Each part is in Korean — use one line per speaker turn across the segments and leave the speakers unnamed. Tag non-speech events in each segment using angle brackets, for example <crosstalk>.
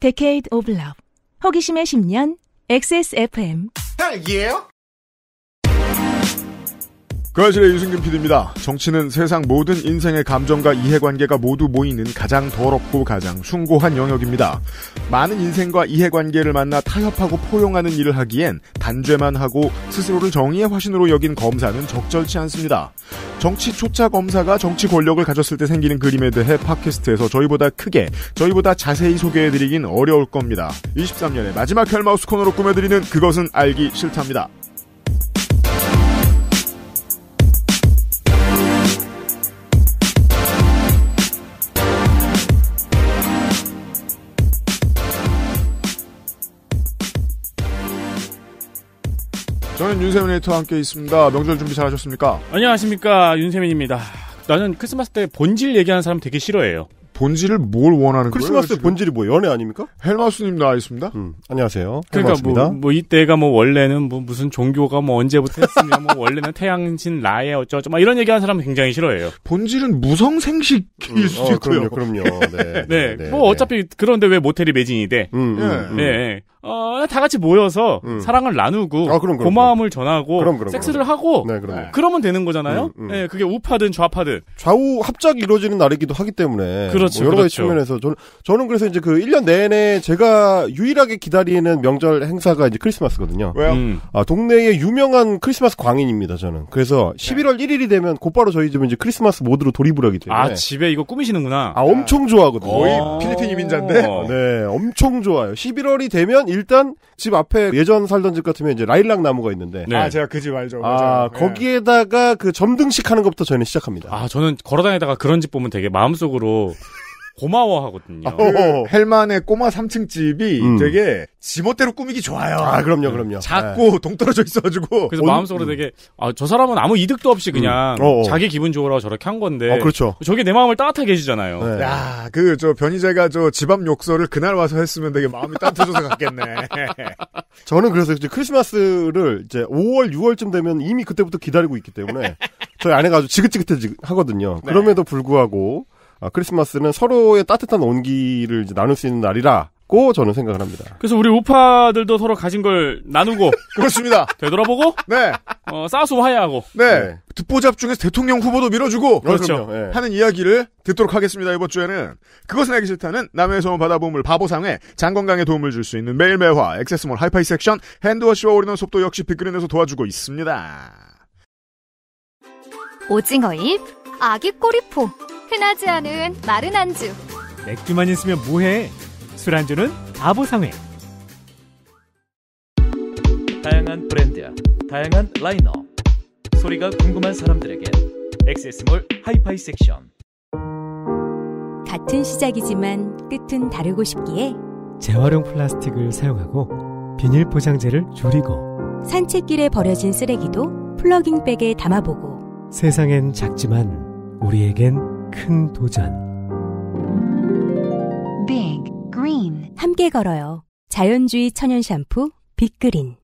Decade of Love. 호기심의 10년 XSFM.
딸기예요?
그실의 유승균 PD입니다. 정치는 세상 모든 인생의 감정과 이해관계가 모두 모이는 가장 더럽고 가장 숭고한 영역입니다. 많은 인생과 이해관계를 만나 타협하고 포용하는 일을 하기엔 단죄만 하고 스스로를 정의의 화신으로 여긴 검사는 적절치 않습니다. 정치 초차 검사가 정치 권력을 가졌을 때 생기는 그림에 대해 팟캐스트에서 저희보다 크게, 저희보다 자세히 소개해드리긴 어려울 겁니다. 23년의 마지막 헬마우스 코너로 꾸며드리는 그것은 알기 싫답니다.
저는 윤세민 에이터와 함께 있습니다. 명절 준비 잘 하셨습니까? 안녕하십니까. 윤세민입니다. 나는 크리스마스 때 본질 얘기하는 사람 되게 싫어해요. 본질을 뭘
원하는 거예요? 크리스마스 때 본질이 뭐 연애 아닙니까? 헬마우스님 나와 있습니다. 음,
안녕하세요. 그러니까 뭐, 뭐, 이때가 뭐 원래는 뭐 무슨 종교가 뭐 언제부터 했으며 뭐 원래는 태양신 라에 어쩌고 막 이런 얘기하는 사람 굉장히 싫어해요. 본질은 무성생식일 음, 수도 어, 있고요. 그럼요, 그럼요. 네, <laughs> 네, 네, 네, 뭐 네. 어차피 그런데 왜 모텔이 매진이 돼? 음, 음, 예. 음. 네. 네. 어, 다 같이 모여서 음. 사랑을 나누고 아, 그럼, 그럼, 고마움을 그럼. 전하고 그럼, 섹스를 하고 네, 그러면 되는 거잖아요. 음, 음. 네, 그게 우파든 좌파든 좌우 합작이 이루어지는
날이기도 하기 때문에 그렇죠, 뭐 여러 가지 그렇죠. 측면에서 저는 저는 그래서 이제 그 1년 내내 제가 유일하게 기다리는 명절 행사가 이제 크리스마스거든요. 왜요? 음. 아, 동네에 유명한 크리스마스 광인입니다, 저는. 그래서 11월 1일이 되면 곧바로 저희 집은 이제 크리스마스 모드로 돌입을 하기 때문에 아,
집에 이거 꾸미시는구나. 아, 엄청 좋아하거든요. 거의
필리핀 이민자인데. 네, 엄청 좋아요. 11월이 되면 일단 집 앞에 예전 살던 집 같으면 이제 라일락 나무가 있는데 네. 아 제가
그 집 알죠. 아맞아 네.
거기에다가 그 점등식 하는 것부터 저희는 시작합니다.
아 저는 걸어다니다가 그런 집 보면 되게 마음속으로 고마워하거든요. 아, 그 어.
헬만의 꼬마 3층 집이 음. 되게 지멋대로 꾸미기 좋아요. 아 그럼요, 그럼요. 작고 네. 동떨어져 있어가지고 그래서 온, 마음속으로 음.
되게 아저 사람은 아무 이득도 없이 그냥 음. 어, 어. 자기 기분 좋으라고 저렇게 한 건데. 어, 그렇죠. 저게 내 마음을 따뜻하게 해주잖아요. 네.
야그 저 변희재가
저 집 앞 욕설을 그날 와서 했으면 되게 마음이
따뜻해져서 갔겠네. <laughs>
저는 그래서 이제 크리스마스를 이제 5월 6월쯤 되면 이미 그때부터 기다리고 있기 때문에 저희 아내가 아주 지긋지긋해 하거든요. 네. 그럼에도 불구하고 아, 크리스마스는 서로의 따뜻한 온기를 나눌 수 있는 날이라고 저는 생각을 합니다.
그래서 우리 우파들도 서로 가진 걸 나누고 <laughs> 그렇습니다. 되돌아보고 네. 어, 싸서 화해하고 네. 네. 듣보잡 중에서
대통령 후보도 밀어주고 그렇죠. 네. 하는 이야기를 듣도록 하겠습니다. 이번 주에는 그것은 알기 싫다는 남의에서 바다보물 바보상회 장건강에 도움을 줄 수 있는 매일매화 액세스몰 하이파이 섹션 핸드워시와 올인원 속도 역시 빅그린에서 도와주고 있습니다.
오징어잎 아기 꼬리포 흔하지 않은 마른 안주. 맥주만 있으면 뭐해? 술안주는 바보상회. 다양한 브랜드야, 다양한 라인업. 소리가 궁금한 사람들에게 엑세스몰 하이파이 섹션. 같은 시작이지만 끝은 다르고 싶기에 재활용 플라스틱을 사용하고 비닐 포장재를 줄이고 산책길에 버려진 쓰레기도 플러깅백에 담아보고 세상엔 작지만 우리에겐 큰 도전 Big Green 함께 걸어요. 자연주의 천연 샴푸 빅그린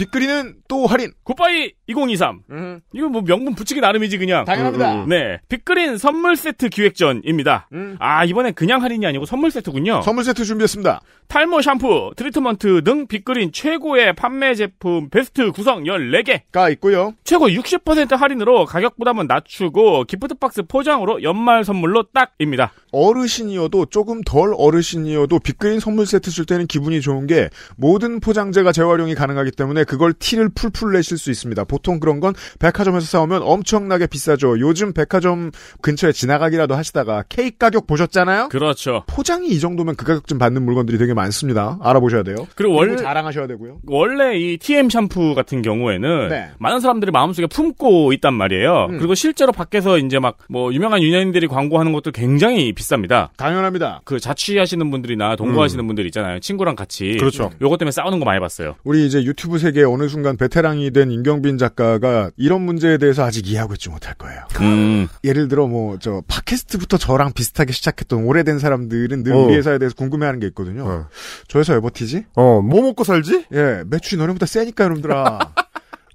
빅그린은 또 할인. 굿바이 2023. 음. 이건뭐 명분 붙이기 나름이지 그냥. 당연합니다. 음, 음, 음. 네, 빅그린 선물 세트 기획전입니다. 음. 아 이번엔 그냥 할인이 아니고 선물 세트군요. 선물 세트 준비했습니다. 탈모 샴푸, 트리트먼트 등 빅그린 최고의 판매 제품 베스트 구성 14개가 있고요. 최고 60% 할인으로 가격 부담은 낮추고 기프트박스 포장으로 연말 선물로 딱입니다.
어르신이어도 조금 덜 어르신이어도 빅그린 선물 세트 쓸 때는 기분이 좋은 게 모든 포장재가 재활용이 가능하기 때문에 그걸 티를 풀풀 내실 수 있습니다. 보통 그런 건 백화점에서 사오면 엄청나게 비싸죠. 요즘 백화점 근처에 지나가기라도 하시다가 케이크 가격 보셨잖아요?
그렇죠. 포장이 이 정도면 그 가격쯤 받는 물건들이 되게 많습니다. 알아보셔야 돼요. 그리고 원래
자랑하셔야 되고요.
원래 이 TM 샴푸 같은 경우에는 네. 많은 사람들이 마음속에 품고 있단 말이에요. 음. 그리고 실제로 밖에서 이제 막 뭐 유명한 유년인들이 광고하는 것도 굉장히 비쌉니다. 당연합니다. 그 자취하시는 분들이나 동거하시는 음. 분들 있잖아요. 친구랑 같이 그렇죠. 요것 때문에 싸우는 거 많이 봤어요.
우리 이제 유튜브 세계 만약 어느 순간 베테랑이 된 임경빈 작가가 이런 문제에 대해서 아직 이해하고 있지 못할 거예요. 음. 예를 들어 뭐 저 팟캐스트부터 저랑 비슷하게 시작했던 오래된 사람들은 늘 어. 우리 회사에 대해서 궁금해하는 게 있거든요. 어. 저 회사 왜 버티지? 어, 뭐 먹고 살지? 예, 매출이 너네보다 세니까 여러분들아. <laughs>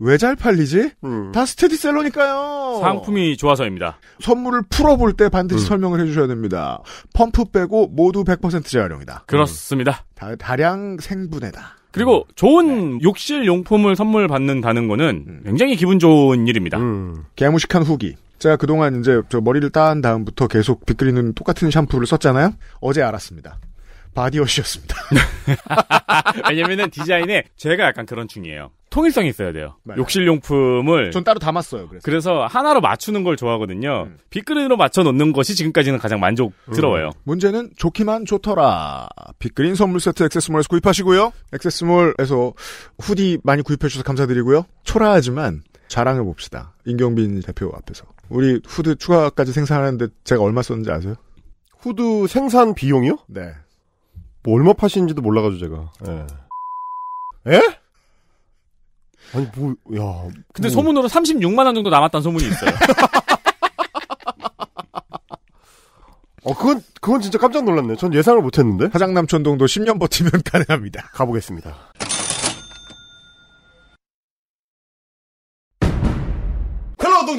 왜 잘 팔리지? 음. 다
스테디셀러니까요. 상품이 좋아서입니다.
선물을 풀어볼 때 반드시 음. 설명을 해주셔야 됩니다. 펌프 빼고 모두 100% 재활용이다.
그렇습니다.
다, 다량 생분해다.
그리고 좋은 네. 욕실 용품을 선물 받는다는 거는 음. 굉장히 기분 좋은 일입니다. 음,
개무식한 후기. 제가 그동안 이제 저 머리를 따한 다음부터 계속 빗그리는 똑같은 샴푸를 썼잖아요. 어제 알았습니다. 바디워시였습니다.
<laughs> 왜냐면은 디자인에 제가 약간 그런 중이에요. 통일성이 있어야 돼요. 맞아요. 네. 욕실용품을. 전 따로 담았어요. 그래서. 그래서 하나로 맞추는 걸 좋아하거든요. 음. 빅그린으로 맞춰 놓는 것이 지금까지는 가장 만족스러워요. 음.
문제는 좋기만 좋더라. 빅그린 선물 세트 액세스몰에서 구입하시고요. 액세스몰에서 후디 많이 구입해주셔서 감사드리고요. 초라하지만 자랑해봅시다. 인경빈 대표 앞에서. 우리 후드 추가까지 생산하는데 제가 얼마 썼는지 아세요? 후드
생산 비용이요? 네. 뭐 얼마 파시는지도 몰라가지고 제가. 예? 에? 예? 아니 뭐 야. 근데 뭐. 소문으로
36만 원 정도 남았다는 소문이 있어요. <laughs> 어 그건
그건 진짜 깜짝 놀랐네. 요전 예상을 못했는데. 화장남촌동도 10년 버티면 가능합니다. 가보겠습니다.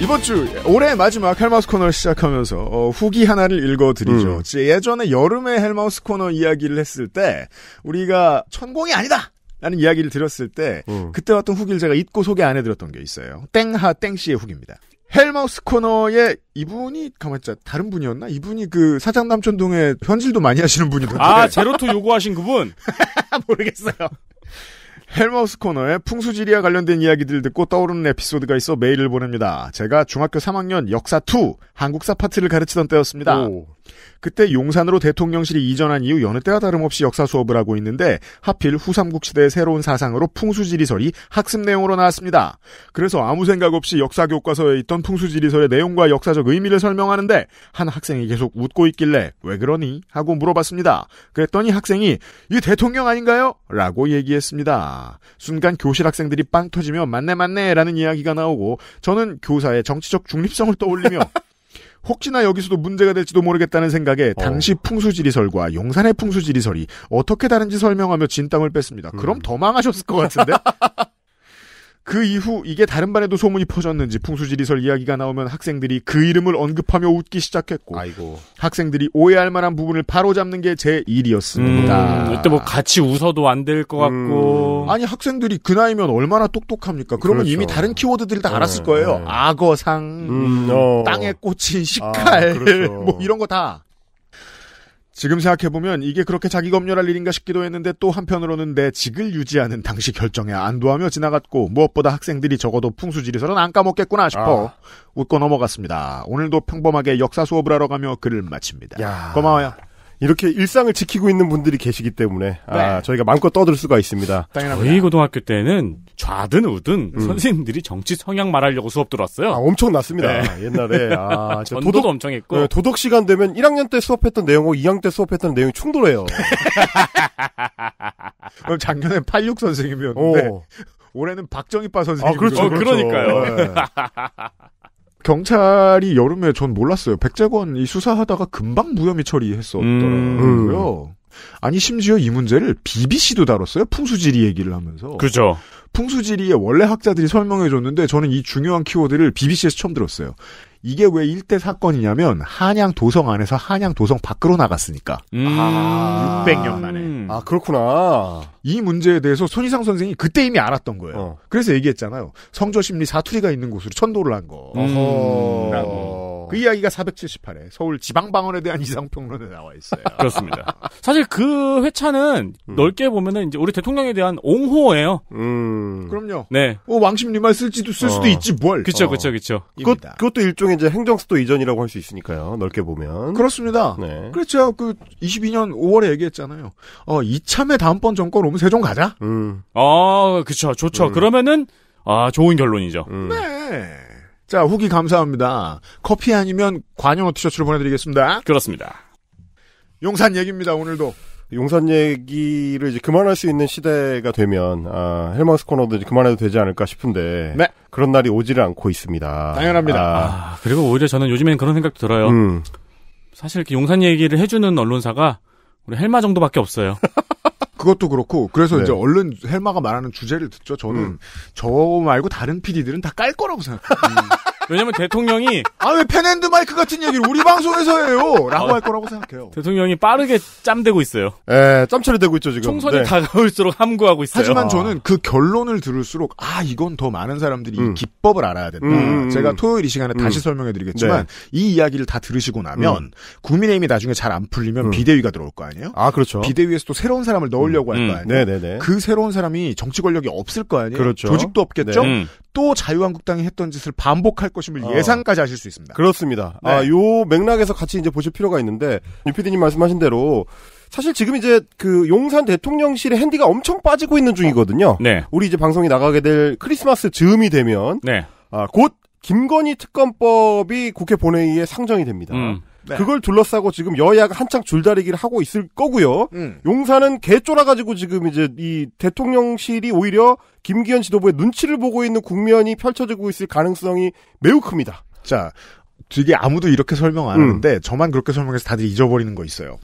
이번 주 올해 마지막 헬마우스 코너를 시작하면서 어, 후기 하나를 읽어드리죠. 음. 예전에 여름에 헬마우스 코너 이야기를 했을 때 우리가 천공이 아니다. 라는 이야기를 들었을때 음. 어. 그때 왔던 후기를 제가 잊고 소개 안 해드렸던 게 있어요. 땡하 땡씨의 후기입니다. 헬마우스 코너에 이분이 가만있자 다른 분이었나? 이분이 그 사장 남촌동에 현질도 많이 하시는 분이던데. 아 제로토 요구하신
그분? <laughs> 모르겠어요.
헬마우스 코너에 풍수지리와 관련된 이야기들 을 듣고 떠오르는 에피소드가 있어 메일을 보냅니다. 제가 중학교 3학년 역사2 한국사 파트를 가르치던 때였습니다. 오. 그때 용산으로 대통령실이 이전한 이후 여느 때와 다름없이 역사 수업을 하고 있는데 하필 후삼국 시대의 새로운 사상으로 풍수지리설이 학습 내용으로 나왔습니다. 그래서 아무 생각 없이 역사 교과서에 있던 풍수지리설의 내용과 역사적 의미를 설명하는데 한 학생이 계속 웃고 있길래 왜 그러니 하고 물어봤습니다. 그랬더니 학생이 이 대통령 아닌가요? 라고 얘기했습니다. 순간 교실 학생들이 빵 터지며 맞네 맞네 라는 이야기가 나오고 저는 교사의 정치적 중립성을 떠올리며 <laughs> 혹시나 여기서도 문제가 될지도 모르겠다는 생각에 어. 당시 어. 풍수지리설과 용산의 풍수지리설이 어떻게 다른지 설명하며 진땀을 뺐습니다. 음. 그럼 더 망하셨을 것 같은데? <laughs> 그 이후 이게 다른 반에도 소문이 퍼졌는지 풍수지리설 이야기가 나오면 학생들이 그 이름을 언급하며 웃기 시작했고 아이고. 학생들이 오해할 만한 부분을 바로잡는 게 제 일이었습니다. 음, 음, 이때 뭐
같이 웃어도
안 될 것 같고 음. 아니 학생들이 그 나이면 얼마나 똑똑합니까? 그러면 그렇죠. 이미 다른 키워드들을다 네, 알았을 거예요. 네. 악어상, 음, 어. 땅에 꽂힌 아, 식칼 아, 그렇죠. <laughs> 뭐 이런 거 다. 지금 생각해보면 이게 그렇게 자기 검열할 일인가 싶기도 했는데 또 한편으로는 내 직을 유지하는 당시 결정에 안도하며 지나갔고 무엇보다 학생들이 적어도 풍수지리설은 안 까먹겠구나 싶어 아. 웃고 넘어갔습니다. 오늘도 평범하게 역사 수업을 하러
가며 글을 마칩니다. 야. 고마워요. 이렇게 일상을 지키고 있는 분들이 계시기 때문에 아, 네. 아, 저희가 마음껏
떠들 수가 있습니다. 당연합니다. 저희 고등학교 때는 좌든 우든 음. 선생님들이 정치 성향 말하려고 수업 들었어요. 아, 엄청 났습니다. 네. 옛날에. 아, <laughs> 도덕 엄청 했고. 네, 도덕
시간 되면 1학년 때 수업했던 내용하고 2학년 때 수업했던 내용이 충돌해요. <laughs> 그럼 작년에86 선생님이었는데 오. 어.
올해는 박정희빠 선생님. 아, 그렇죠. 어, 그렇죠. 그러니까요 네. <laughs> 경찰이 여름에 전 몰랐어요. 백재권 이 수사하다가 금방 무혐의 음. 처리했었더라고요. 음. 아니 심지어 이 문제를 BBC도 다뤘어요. 풍수지리 얘기를 하면서. 그죠. 풍수지리의 원래 학자들이 설명해 줬는데 저는 이 중요한 키워드를 BBC에서 처음 들었어요. 이게 왜일대 사건이냐면 한양 도성 안에서 한양 도성 밖으로 나갔으니까.
음. 아, 600년 만에. 음. 아 그렇구나.
이 문제에 대해서 손희상 선생이 그때 이미 알았던 거예요. 어. 그래서 얘기했잖아요. 성조심리 사투리가 있는 곳으로 천도를 한 거. 음. 라고. 그 어. 이야기가 478회 서울 지방방언에 대한 <laughs> 이상평론에 나와 있어요.
그렇습니다. 사실 그 회차는 음. 넓게 보면은 이제 우리 대통령에 대한 옹호예요. 음. 그럼요. 네.
어, 왕십리만 쓸지도
쓸 수도 어. 있지 뭘. 그쵸, 어. 그쵸, 그쵸. 그것, 그것도 일종의 이제 행정수도 이전이라고 할 수 있으니까요. 넓게 보면. 그렇습니다. 네. 그렇죠. 그 22년 5월에 얘기했잖아요. 어, 이참에
다음번 정권 오면 세종 가자.
음. 아, 그쵸. 좋죠. 음. 그러면은, 아, 좋은 결론이죠.
네. 자, 후기 감사합니다. 커피 아니면 관용어 티셔츠를 보내드리겠습니다. 그렇습니다.
용산 얘기입니다, 오늘도. 용산 얘기를 이제 그만할 수 있는 시대가 되면, 아, 헬마스 코너도 이제 그만해도 되지 않을까 싶은데. 네. 그런 날이 오지를 않고 있습니다. 당연합니다. 아, 아
그리고 오히려 저는 요즘엔 그런 생각도 들어요. 음. 사실 이렇게 용산 얘기를 해주는 언론사가 우리 헬마 정도밖에 없어요. <laughs>
그것도 그렇고 그래서 네. 이제 얼른 헬마가 말하는 주제를 듣죠. 저는 음. 저 말고 다른 PD들은 다 깔 거라고
생각해요. <laughs> 왜냐면 대통령이
아왜 펜앤드 마이크 같은 얘기를 우리 방송에서 해요? 라고 아, 할
거라고 생각해요. 대통령이 빠르게 짬대고 있어요. 예, 짬처리 되고 있죠, 지금. 총선이 네. 다가올수록 함구하고 있어요. 하지만 아.
저는 그 결론을 들을수록 아, 이건 더 많은 사람들이 음. 기법을 알아야 된다. 음, 음, 음. 제가 토요일 이 시간에 음. 다시 설명해 드리겠지만 네. 이 이야기를 다 들으시고 나면 음. 국민의힘이 나중에 잘 안 풀리면 비대위가 들어올 거 아니에요? 아, 그렇죠. 비대위에서 또 새로운 사람을 넣으려고 할 거 아니에요? 네, 네, 네. 그 새로운 사람이 정치 권력이 없을 거 아니에요? 그렇죠. 조직도 없겠죠? 네. 또 자유한국당이 했던 짓을 반복할 것임을 어. 예상까지 하실 수 있습니다.
그렇습니다. 아, 네. 아, 요 맥락에서 같이 이제 보실 필요가 있는데 유피디님 말씀하신 대로 사실 지금 이제 그 용산 대통령실의 핸디가 엄청 빠지고 있는 중이거든요. 네. 우리 이제 방송이 나가게 될 크리스마스 즈음이 되면 네. 아, 곧 김건희 특검법이 국회 본회의에 상정이 됩니다. 음. 네. 그걸 둘러싸고 지금 여야가 한창 줄다리기를 하고 있을 거고요. 음. 용산은 개쫄아가지고 지금 이제 이 대통령실이 오히려 김기현 지도부의 눈치를 보고 있는 국면이 펼쳐지고 있을 가능성이 매우 큽니다. 자, 되게 아무도 이렇게 설명 안 음. 하는데 음.
저만 그렇게 설명해서 다들 잊어버리는 거 있어요.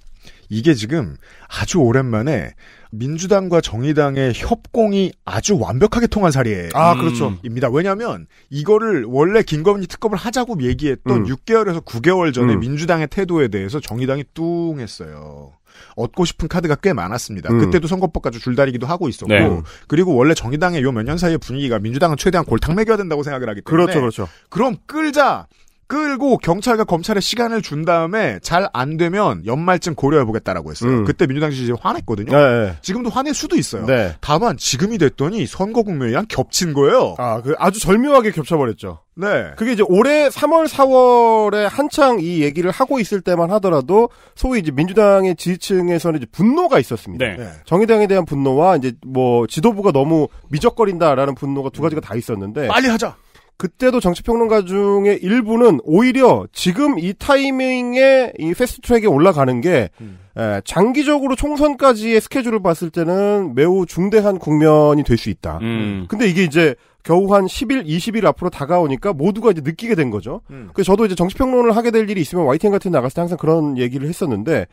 이게 지금 아주 오랜만에 민주당과 정의당의 협공이 아주 완벽하게 통한 사례. 아, 그렇죠. 입니다. 왜냐면, 이거를 원래 김건희 특검을 하자고 얘기했던 음. 6개월에서 9개월 전에 음. 민주당의 태도에 대해서 정의당이 뚱 했어요. 얻고 싶은 카드가 꽤 많았습니다. 음. 그때도 선거법 가지고 줄다리기도 하고 있었고, 네. 그리고 원래 정의당의 요 몇 년 사이의 분위기가 민주당은 최대한 골탕 먹여야 된다고 생각을 하기 때문에. 그렇죠, 그렇죠. 그럼 끌자! 끌고 경찰과 검찰에 시간을 준 다음에 잘 안 되면 연말쯤 고려해보겠다라고 했어요. 음. 그때 민주당 지지 화냈거든요. 네, 네. 지금도 화낼 수도 있어요. 네. 다만 지금이 됐더니 선거 국면이랑 겹친 거예요. 아, 그 아주 절묘하게
겹쳐버렸죠. 네. 그게 이제 올해 3월, 4월에 한창 이 얘기를 하고 있을 때만 하더라도 소위 이제 민주당의 지지층에서는 이제 분노가 있었습니다. 네. 네. 정의당에 대한 분노와 이제 뭐 지도부가 너무 미적거린다라는 분노가 두 가지가 다 있었는데 빨리 하자. 그때도 정치평론가 중에 일부는 오히려 지금 이 타이밍에 이 패스트트랙에 올라가는 게 음. 에, 장기적으로 총선까지의 스케줄을 봤을 때는 매우 중대한 국면이 될 수 있다. 음. 음. 근데 이게 이제 겨우 한 10일, 20일 앞으로 다가오니까 모두가 이제 느끼게 된 거죠. 음. 그래서 저도 이제 정치평론을 하게 될 일이 있으면 YTN 같은 데 나갔을 때 항상 그런 얘기를 했었는데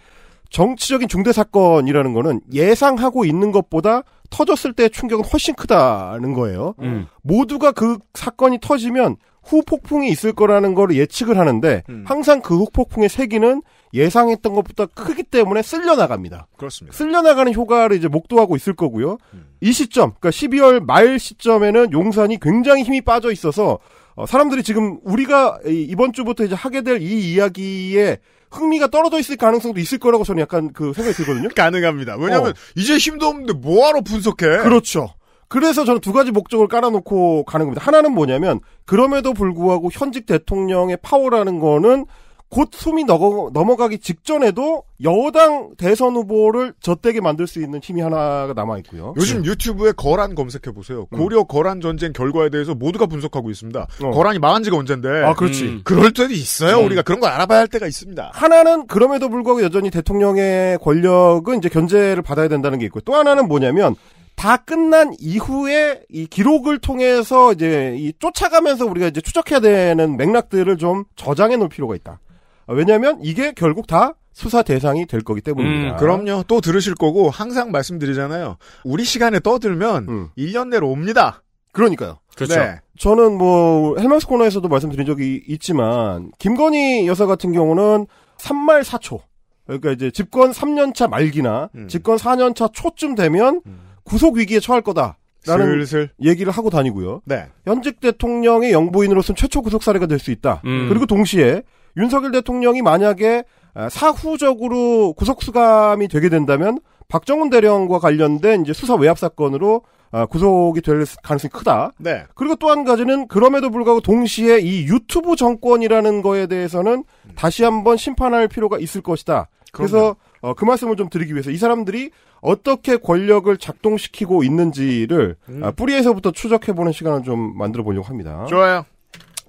정치적인 중대 사건이라는 거는 예상하고 있는 것보다 터졌을 때의 충격은 훨씬 크다는 거예요. 음. 모두가 그 사건이 터지면 후폭풍이 있을 거라는 걸 예측을 하는데 음. 항상 그 후폭풍의 세기는 예상했던 것보다 크기 때문에 쓸려 나갑니다. 그렇습니다. 쓸려 나가는 효과를 이제 목도하고 있을 거고요. 음. 이 시점, 그러니까 12월 말 시점에는 용산이 굉장히 힘이 빠져 있어서 어, 사람들이 지금 우리가 이번 주부터 이제 하게 될 이 이야기에 흥미가 떨어져 있을 가능성도 있을 거라고 저는 약간 그 생각이 들거든요. <laughs> 가능합니다. 왜냐하면 어. 이제 힘도 없는데 뭐하러 분석해? 그렇죠. 그래서 저는 두 가지 목적을 깔아놓고 가는 겁니다. 하나는 뭐냐면 그럼에도 불구하고 현직 대통령의 파워라는 거는 곧 숨이 넘어가, 기 직전에도 여당 대선 후보를 젖대게 만들 수 있는 힘이 하나가 남아 있고요. 요즘 네. 유튜브에 거란 검색해 보세요. 음. 고려 거란 전쟁 결과에 대해서 모두가 분석하고 있습니다. 어. 거란이
망한 지가 언젠데. 아, 그렇지. 음. 그럴 때도 있어요. 음. 우리가 그런 걸 알아봐야 할 때가 있습니다.
하나는 그럼에도 불구하고 여전히 대통령의 권력은 이제 견제를 받아야 된다는 게 있고 요또 하나는 뭐냐면 다 끝난 이후에 이 기록을 통해서 이제 이 쫓아가면서 우리가 이제 추적해야 되는 맥락들을 좀 저장해 놓을 필요가 있다. 아, 왜냐하면 이게 결국 다 수사 대상이 될 거기 때문입니다. 음, 그럼요. 또 들으실 거고 항상 말씀드리잖아요. 우리 시간에 떠들면 음. 1년 내로 옵니다. 그러니까요. 그렇죠. 네. 저는 뭐 헬마스 코너에서도 말씀드린 적이 있지만 김건희 여사 같은 경우는 3말 4초. 그러니까 이제 집권 3년차 말기나 음. 집권 4년차 초쯤 되면 음. 구속 위기에 처할 거다. 라는 슬슬. 얘기를 하고 다니고요. 네. 현직 대통령의 영부인으로서는 최초 구속 사례가 될 수 있다. 음. 그리고 동시에 윤석열 대통령이 만약에 사후적으로 구속수감이 되게 된다면 박정훈 대령과 관련된 이제 수사 외압 사건으로 어, 구속이 될 가능성이 크다. 네. 그리고 또 한 가지는 그럼에도 불구하고 동시에 이 유튜브 정권이라는 거에 대해서는 음. 다시 한번 심판할 필요가 있을 것이다. 그래서그 어, 말씀을 좀 드리기 위해서 이 사람들이 어떻게 권력을 작동시키고 있는지를 음. 어, 뿌리에서부터 추적해보는 시간을 좀 만들어 보려고 합니다. 좋아요.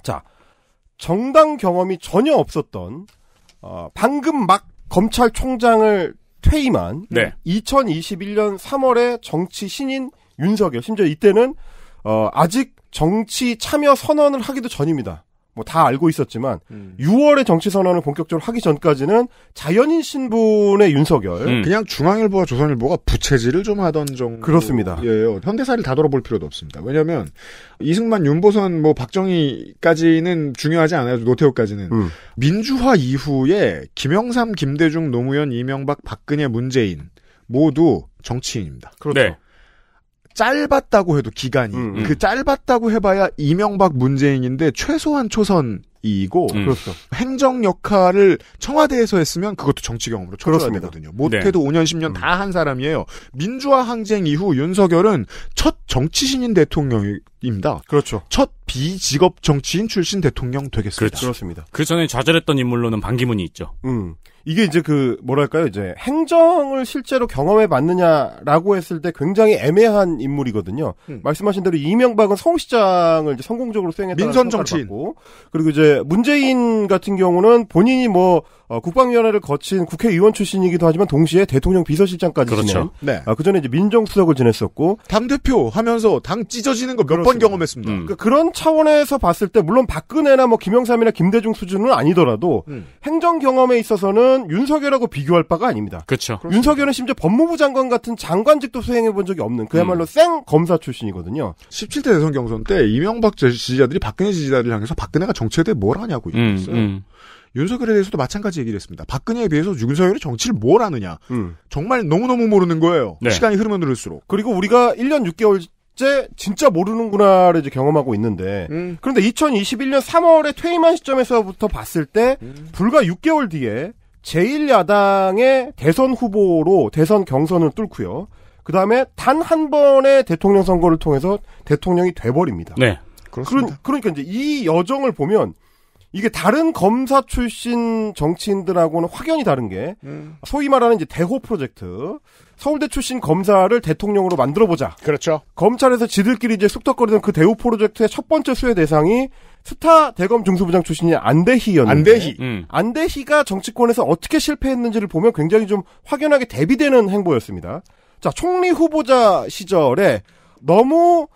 자, 정당 경험이 전혀 없었던 어, 방금 막 검찰총장을 퇴임한 네. 2021년 3월에 정치 신인 윤석열 심지어 이때는 어, 아직 정치 참여 선언을 하기도 전입니다. 뭐다 알고 있었지만 음. 6월에 정치 선언을 본격적으로 하기 전까지는 자연인 신분의 윤석열 음. 그냥 중앙일보와 조선일보가 부채질을 좀
하던 정도 그렇습니다. 예요. 현대사를 예. 다 돌아볼 필요도 없습니다. 왜냐하면 이승만, 윤보선, 뭐 박정희까지는 중요하지 않아요. 노태우까지는 음. 민주화 이후에 김영삼, 김대중, 노무현, 이명박, 박근혜, 문재인 모두 정치인입니다. 그렇죠. 네. 짧았다고 해도 기간이 음, 음. 그 짧았다고 해봐야 이명박 문재인인데 최소한 초선이고 음. 그렇죠. 행정 역할을 청와대에서 했으면 그것도 정치 경험으로 초줘야 되거든요. 못해도 네. 5년 10년 음. 다한 사람이에요. 민주화 항쟁 이후 윤석열은 첫 정치신인 대통령이 입니다. 그렇죠. 첫
비직업 정치인 출신 대통령 되겠습니다. 그렇죠.
습니다그 전에 좌절했던 인물로는 반기문이 있죠. 음.
이게 이제 그 뭐랄까요? 이제 행정을 실제로 경험해 봤느냐라고 했을 때 굉장히 애매한 인물이거든요. 음. 말씀하신 대로 이명박은 서울시장을 이제 성공적으로 수행했다는 민선 정치인. 받고, 그리고 이제 문재인 같은 경우는 본인이 뭐 어, 국방위원회를 거친 국회의원 출신이기도 하지만 동시에 대통령 비서실장까지 그렇죠. 지낸. 네. 아, 그 전에 이제 민정수석을 지냈었고 당 대표 하면서 당 찢어지는 거 몇 번 경험했습니다. 음. 그러니까 그런 차원에서 봤을 때 물론 박근혜나 뭐 김영삼이나 김대중 수준은 아니더라도 음. 행정 경험에 있어서는 윤석열하고 비교할 바가 아닙니다. 그렇죠. 윤석열은 심지어 법무부 장관 같은 장관직도 수행해 본 적이 없는 그야말로 음. 생 검사 출신이거든요. 17대 대선 경선 때 이명박 지지자들이
박근혜 지지자를 향해서 박근혜가 정치에 대해 뭘 하냐고 음, 얘기했어요. 음. 윤석열에 대해서도 마찬가지 얘기를 했습니다. 박근혜에 비해서 윤석열이 정치를 뭘하느냐 음. 정말 너무너무 모르는 거예요. 네. 시간이 흐르면
흐를수록. 그리고 우리가 1년 6개월째 진짜 모르는구나를 이제 경험하고 있는데 음. 그런데 2021년 3월에 퇴임한 시점에서부터 봤을 때 음. 불과 6개월 뒤에 제1야당의 대선 후보로 대선 경선을 뚫고요. 그 다음에 단 한 번의 대통령 선거를 통해서 대통령이 돼버립니다. 네. 그렇습니다. 그런, 그러니까 이제 이 여정을 보면 이게 다른 검사 출신 정치인들하고는 확연히 다른 게 음. 소위 말하는 이제 대호 프로젝트 서울대 출신 검사를 대통령으로 만들어 보자. 그렇죠. 검찰에서 지들끼리 이제 쑥덕거리던 그 대호 프로젝트의 첫 번째 수혜 대상이 스타 대검 중수부장 출신이 안대희였는데 안대희. 음. 안대희가 정치권에서 어떻게 실패했는지를 보면 굉장히 좀 확연하게 대비되는 행보였습니다. 자, 총리 후보자 시절에 너무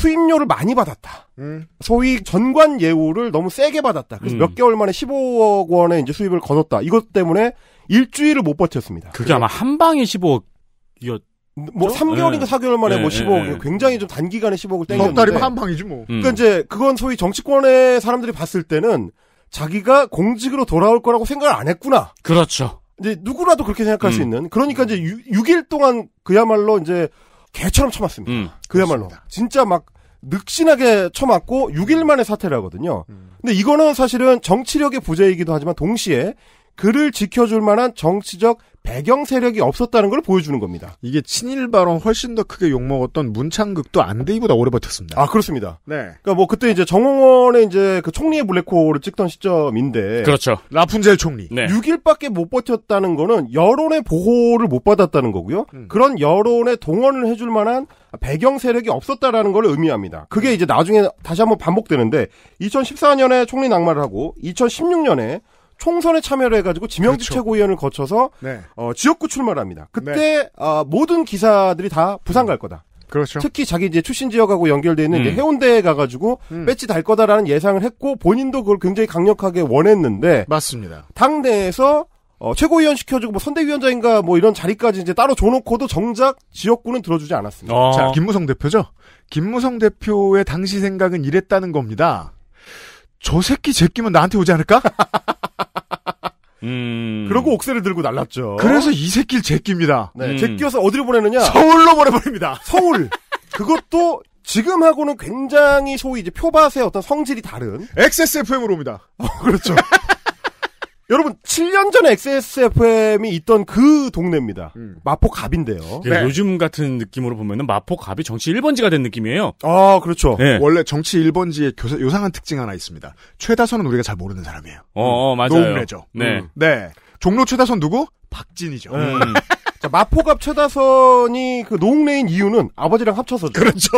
수임료를 많이 받았다. 음. 소위 전관 예우를 너무 세게 받았다. 그래서 음. 몇 개월 만에 15억 원의 이제 수입을 거뒀다. 이것 때문에 일주일을 못 버텼습니다. 그게 아마 한 방에 15억이었. 뭐 3개월인가 네. 예. 4개월 만에 네, 뭐 15억 네, 예, 굉장히 좀 단기간에 15억을 음. 땡겼는데 넉한 방이지 뭐. 음. 그니까 이제 그건 소위 정치권의 사람들이 봤을 때는 자기가 공직으로 돌아올 거라고 생각을 안 했구나. 그렇죠. 이제 누구라도 그렇게 생각할 음. 수 있는. 그러니까 이제 6, 일 동안 그야말로 이제 개처럼 쳐맞습니다. 음, 그야말로 그렇습니다. 진짜 막 늑신하게 쳐맞고 6일 만에 사퇴를 하거든요. 음. 근데 이거는 사실은 정치력의 부재이기도 하지만 동시에 그를 지켜줄 만한 정치적 배경 세력이 없었다는 걸 보여주는 겁니다. 이게 친일 발언 훨씬 더 크게 욕먹었던 문창극도 안대희보다 오래 버텼습니다. 아, 그렇습니다. 네. 그니까뭐 그때 이제 정홍원의 이제 그 총리의 블랙홀을 찍던 시점인데. 그렇죠. 라푼젤 총리. 네. 6일밖에 못 버텼다는 거는 여론의 보호를 못 받았다는 거고요. 음. 그런 여론에 동원을 해줄 만한 배경 세력이 없었다라는 걸 의미합니다. 그게 음. 이제 나중에 다시 한번 반복되는데 2014년에 총리 낙마를 하고 2016년에 총선에 참여를 해가지고 지명직 그렇죠. 최고위원을 거쳐서 네. 어, 지역구 출마를 합니다. 그때 네. 어, 모든 기사들이 다 부산 갈 음. 거다. 그렇죠. 특히 자기 이제 출신 지역하고 연결돼 있는 음. 해운대에 가가지고 음. 배지 달 거다라는 예상을 했고 본인도 그걸 굉장히 강력하게 원했는데 맞습니다. 당내에서 어, 최고위원 시켜주고 뭐 선대위원장인가 뭐 이런 자리까지 이제 따로 줘놓고도 정작 지역구는 들어주지 않았습니다. 어. 자 김무성 대표죠. 김무성 대표의 당시 생각은
이랬다는 겁니다. 저 새끼 제끼면 나한테 오지 않을까? <laughs> 음. 그러고 옥새를 들고 날랐죠. 그래서 이 새끼를 제끼입니다. 네, 음. 제끼어서
어디로 보내느냐? 서울로 보내버립니다. <laughs> 서울. 그것도 지금하고는 굉장히 소위 이제 표밭의 어떤 성질이 다른. XSFM으로 옵니다. 어, 그렇죠. <laughs> 여러분 7년 전에 XSFM이 있던 그 동네입니다. 음. 마포갑인데요. 예, 네.
요즘 같은 느낌으로 보면은 마포갑이 정치 1번지가 된 느낌이에요. 아 그렇죠. 네. 원래 정치
1번지의 교사, 요상한 특징 하나 있습니다. 최다선은 우리가 잘 모르는 사람이에요.
어, 어 맞아요. 노래죠 네. 음.
네. 종로 최다선 누구?
박진이죠. 네. 음. 음.
자, 마포갑 최다선이 그 노웅래인 이유는 아버지랑 합쳐서 그렇죠.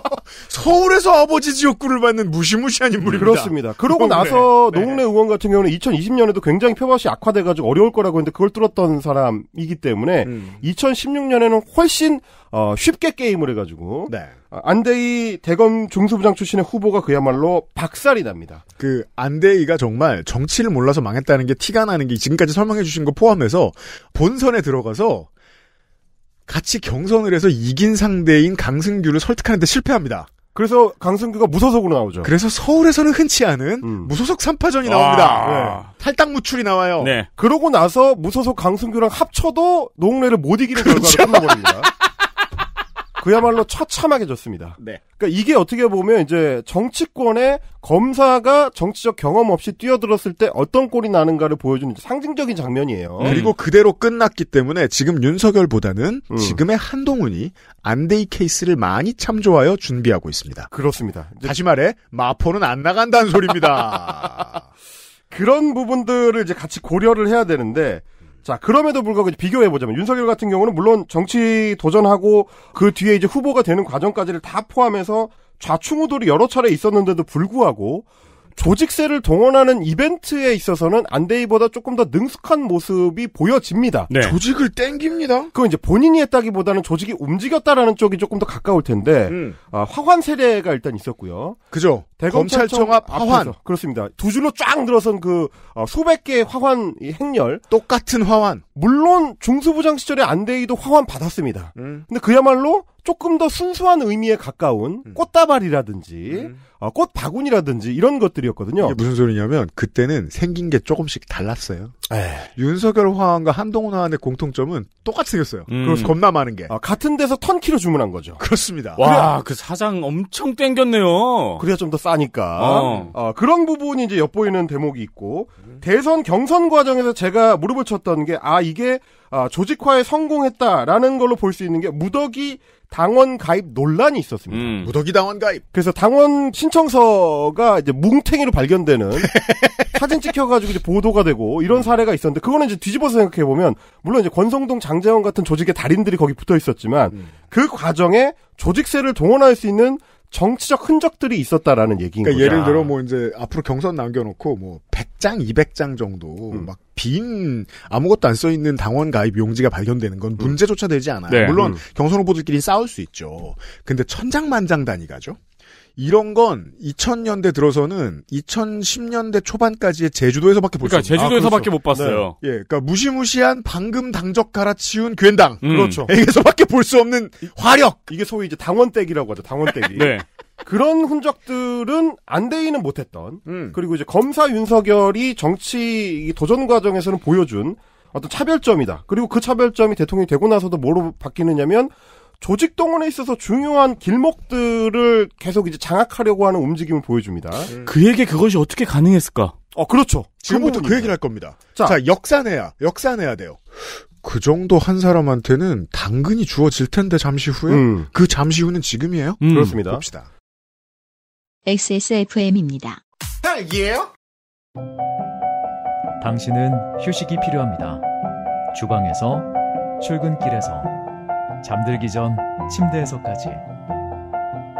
<laughs> 서울에서 아버지 지역구를 받는 무시무시한 인물입니다. 그렇습니다. 그러고 노웅래. 네. 나서 노웅래 네. 의원 같은 경우는 2020년에도 굉장히 표밭이 악화돼가지고 어려울 거라고 했는데 그걸 뚫었던 사람이기 때문에 음. 2016년에는 훨씬 어, 쉽게 게임을 해가지고 네. 아, 안대희 대검 중수부장 출신의 후보가 그야말로 박살이 납니다. 그 안대희가 정말 정치를 몰라서 망했다는 게 티가
나는 게 지금까지 설명해 주신 거 포함해서 본선에 들어가서 같이 경선을 해서 이긴 상대인 강승규를 설득하는데 실패합니다. 그래서 강승규가 무소속으로 나오죠. 그래서 서울에서는 흔치 않은 음. 무소속 3파전이 나옵니다.
네. 탈당 무출이 나와요. 네. 그러고 나서 무소속 강승규랑 합쳐도 농래를못 이기는 그렇죠. 결과가 끝나버립니다. <laughs> 그야말로 처참하게 졌습니다. 네. 그러니까 이게 어떻게 보면 이제 정치권의 검사가 정치적 경험 없이 뛰어들었을 때 어떤 꼴이 나는가를 보여주는 상징적인 장면이에요. 음. 그리고
그대로 끝났기 때문에 지금 윤석열보다는 음. 지금의 한동훈이 안데이 케이스를 많이 참조하여 준비하고 있습니다. 그렇습니다. 다시 말해 마포는 안 나간다는
소리입니다. <laughs> 그런 부분들을 이제 같이 고려를 해야 되는데 자, 그럼에도 불구하고 비교해보자면 윤석열 같은 경우는 물론 정치 도전하고 그 뒤에 이제 후보가 되는 과정까지를 다 포함해서 좌충우돌이 여러 차례 있었는데도 불구하고 조직세를 동원하는 이벤트에 있어서는 안데이보다 조금 더 능숙한 모습이 보여집니다. 네. 조직을 땡깁니다. 그건 이제 본인이 했다기보다는 조직이 움직였다라는 쪽이 조금 더 가까울 텐데 음. 아, 화환 세례가 일단 있었고요. 그죠. 대검찰청 앞 화환. 그렇습니다. 두 줄로 쫙 늘어선 그 어, 수백 개의 화환 행렬. 똑같은 화환. 물론 중수부장 시절에 안데이도 화환 받았습니다. 음. 근데 그야말로 조금 더 순수한 의미에 가까운 음. 꽃다발이라든지 음. 어, 꽃바구니라든지 이런 것들이었거든요. 이게 무슨 소리냐면 그때는 생긴 게 조금씩 달랐어요.
에이. 네. 윤석열 화환과 한동훈 화환의 공통점은 똑같이 생겼어요. 음. 그래서 겁나 많은 게. 아,
같은 데서 턴키로 주문한 거죠. 그렇습니다. 와, 그래, 그
사장 엄청 땡겼네요. 그래야 좀
더 싸니까. 어. 어, 그런 부분이 이제 엿보이는 대목이 있고 음. 대선 경선 과정에서 제가 무릎을 쳤던 게아 이게 아, 조직화에 성공했다라는 걸로 볼 수 있는 게 무더기 당원 가입 논란이 있었습니다. 음. 무더기 당원 가입. 그래서 당원 신청서가 이제 뭉탱이로 발견되는 <laughs> 사진 찍혀가지고 이제 보도가 되고 이런 음. 사례가 있었는데 그거는 이제 뒤집어서 생각해 보면 물론 이제 권성동 장재원 같은 조직의 달인들이 거기 붙어 있었지만 음. 그 과정에 조직세를 동원할 수 있는 정치적 흔적들이 있었다라는 얘기인 그러니까 거죠. 예를 들어 뭐 이제 앞으로 경선 남겨놓고 뭐 100장, 200장 정도 음.
막빈 아무것도 안 써 있는 당원 가입 용지가 발견되는 건 음. 문제조차 되지 않아요. 네. 물론 음. 경선 후보들끼리 싸울 수 있죠. 근데 천장만장 단위가죠. 이런 건 2000년대 들어서는 2010년대 초반까지의 제주도에서밖에 볼수 그러니까 제주도에서밖에 아, 그렇죠. 못 봤어요. 네. 예, 그러니까 무시무시한 방금 당적 갈아치운 괜당, 음. 그렇죠. 에게서밖에 볼
수 없는 화력. 이게 소위 이제 당원댁이라고 하죠. 당원댁이. 네. 그런 흔적들은 안대인은 못했던 음. 그리고 이제 검사 윤석열이 정치 도전 과정에서는 보여준 어떤 차별점이다. 그리고 그 차별점이 대통령이 되고 나서도 뭐로 바뀌느냐면 조직 동원에 있어서 중요한 길목들을 계속 이제 장악하려고 하는 움직임을 보여줍니다. 음. 그에게 그것이 어떻게 가능했을까? 어, 그렇죠. 지금부터 그, 얘기를 할 겁니다. 자,
자 역산해야, 역산해야 돼요. 그 정도 한 사람한테는 당근이 주어질 텐데 잠시 후에 음. 그 잠시 후는 지금이에요? 음. 그렇습니다. 봅시다. XSFM입니다.
딸기예요?
당신은 휴식이 필요합니다. 주방에서 출근길에서 잠들기 전 침대에서까지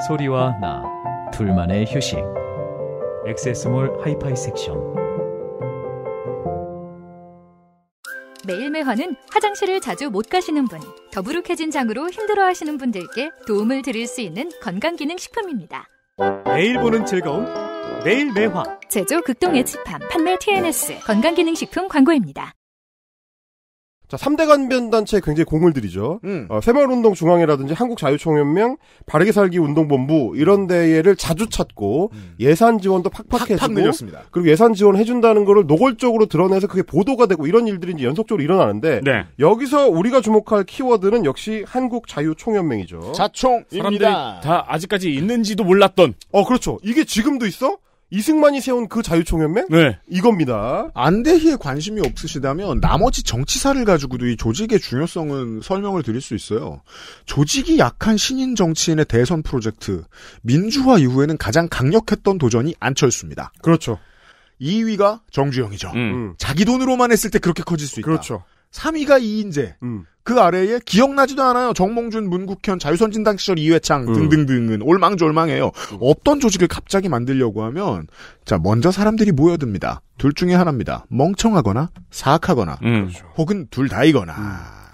소리와 나 둘만의 휴식 엑세스몰 하이파이 섹션 매일매화는 화장실을 자주 못 가시는 분, 더부룩해진 장으로 힘들어하시는 분들께 도움을 드릴 수 있는 건강기능식품입니다. 매일 보는 즐거움, 매일매화 제조 극동 의치팜 판매 TNS 건강기능식품 광고입니다.
자, 3대 간변단체에 굉장히 공을 들이죠. 음. 어, 새마을운동 중앙회라든지 한국자유총연맹, 바르게살기 운동본부 이런 데를 자주 찾고 음. 예산 지원도 팍팍해주고 팍팍 그리고 예산 지원해준다는 거를 노골적으로 드러내서 그게 보도가 되고 이런 일들이 이제 연속적으로 일어나는데 네. 여기서 우리가 주목할 키워드는 역시 한국자유총연맹이죠.
자총입니다. 사람들이 다 아직까지 있는지도 몰랐던. 어, 그렇죠. 이게
지금도 있어? 이승만이 세운 그 자유총연맹? 네. 이겁니다. 안대희에 관심이
없으시다면 나머지 정치사를 가지고도 이 조직의 중요성은 설명을 드릴 수 있어요. 조직이 약한 신인 정치인의 대선 프로젝트, 민주화 이후에는 가장 강력했던 도전이 안철수입니다. 그렇죠. 2위가 정주영이죠. 음. 자기 돈으로만 했을 때 그렇게 커질 수 있다. 그렇죠. 3위가 2인제 음. 그 아래에 기억나지도 않아요. 정몽준, 문국현, 자유선진당 시절 이회창 음. 등등등은 올망졸망해요. 음. 없던 조직을 갑자기 만들려고 하면 자 먼저 사람들이 모여듭니다. 둘 중에 하나입니다. 멍청하거나
사악하거나 음. 혹은 둘 다이거나. 음.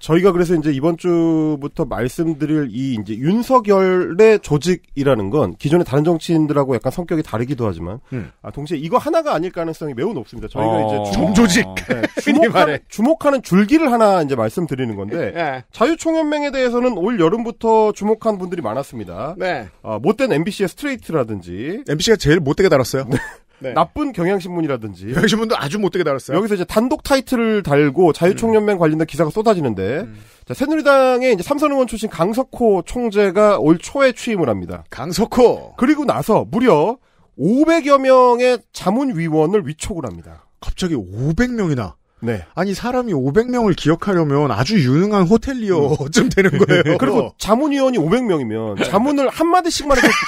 저희가 그래서 이제 이번 주부터 말씀드릴 이 이제 윤석열의 조직이라는 건 기존의 다른 정치인들하고 약간 성격이 다르기도 하지만 음. 아, 동시에 이거 하나가 아닐 가능성이 매우 높습니다. 저희가 어... 이제 종조직 어, <laughs> 네, 주목하는, 주목하는 줄기를 하나 이제 말씀드리는 건데 네. 자유총연맹에 대해서는 올 여름부터 주목한 분들이 많았습니다. 네. 아, 못된 MBC의 스트레이트라든지 MBC가 제일 못되게 달았어요. 네. 네. 나쁜 경향신문이라든지 경향신문도 아주 못되게 달았어요. 여기서 이제 단독 타이틀을 달고 자유총연맹 음. 관련된 기사가 쏟아지는데 음. 자, 새누리당의 이제 삼선의원 출신 강석호 총재가 올 초에 취임을 합니다. 강석호 그리고 나서 무려 500여 명의 자문위원을 위촉을 합니다. 갑자기 500명이나
네. 아니 사람이 500명을 기억하려면 아주 유능한 호텔리어쯤 되는 음.
거예요. <laughs> 그리고 자문위원이 500명이면 자문을 한 마디씩만 해도 <laughs>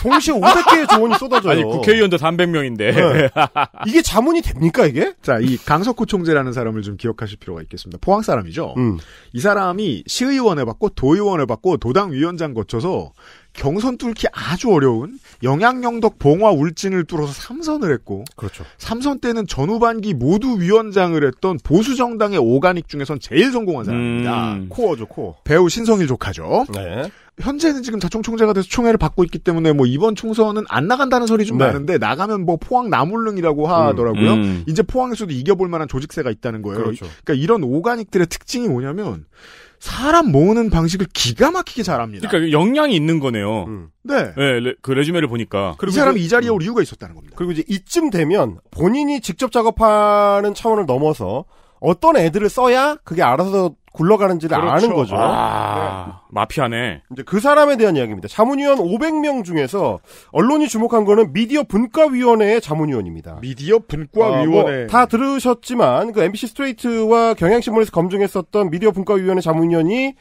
동시에 500개의 조언이 쏟아져요. 아니, 국회의원도
300명인데. 네.
이게 자문이 됩니까, 이게? 자,
이 강석구 총재라는 사람을 좀 기억하실 필요가 있겠습니다. 포항 사람이죠? 음. 이 사람이 시의원을 받고 도의원을 받고 도당 위원장 거쳐서 경선 뚫기 아주 어려운 영양영덕 봉화 울진을 뚫어서 삼선을 했고 그렇죠. 3선 때는 전후반기 모두 위원장을 했던 보수 정당의 오가닉 중에선 제일 성공한
사람입니다. 음. 코어죠, 코어.
배우 신성일 조카죠. 네. 현재는 지금 자총총재가 돼서 총회를 받고 있기 때문에 뭐 이번 총선은 안 나간다는 소리 좀 네. 많은데 나가면 뭐 포항 나물릉이라고 하더라고요. 음, 음. 이제 포항에서도 이겨볼 만한 조직세가 있다는 거예요. 그렇죠. 그러니까 이런 오가닉들의 특징이 뭐냐면 사람
모으는 방식을 기가 막히게 잘합니다. 그러니까 역량이 있는 거네요. 음. 네. 네, 레, 그 레주메를 보니까. 그리고 이 사람이 이
자리에 음. 올 이유가 있었다는 겁니다. 그리고 이제 이쯤 되면 본인이 직접 작업하는 차원을 넘어서 어떤 애들을 써야 그게 알아서 굴러가는지를 그렇죠. 아는 거죠. 아,
네. 마피아네.
이제 그 사람에 대한 이야기입니다. 자문위원 500명 중에서 언론이 주목한 거는 미디어 분과위원회의 자문위원입니다. 미디어 분과위원회. 어, 뭐다 들으셨지만 그 MBC 스트레이트와 경향신문에서 검증했었던 미디어 분과위원회 자문위원이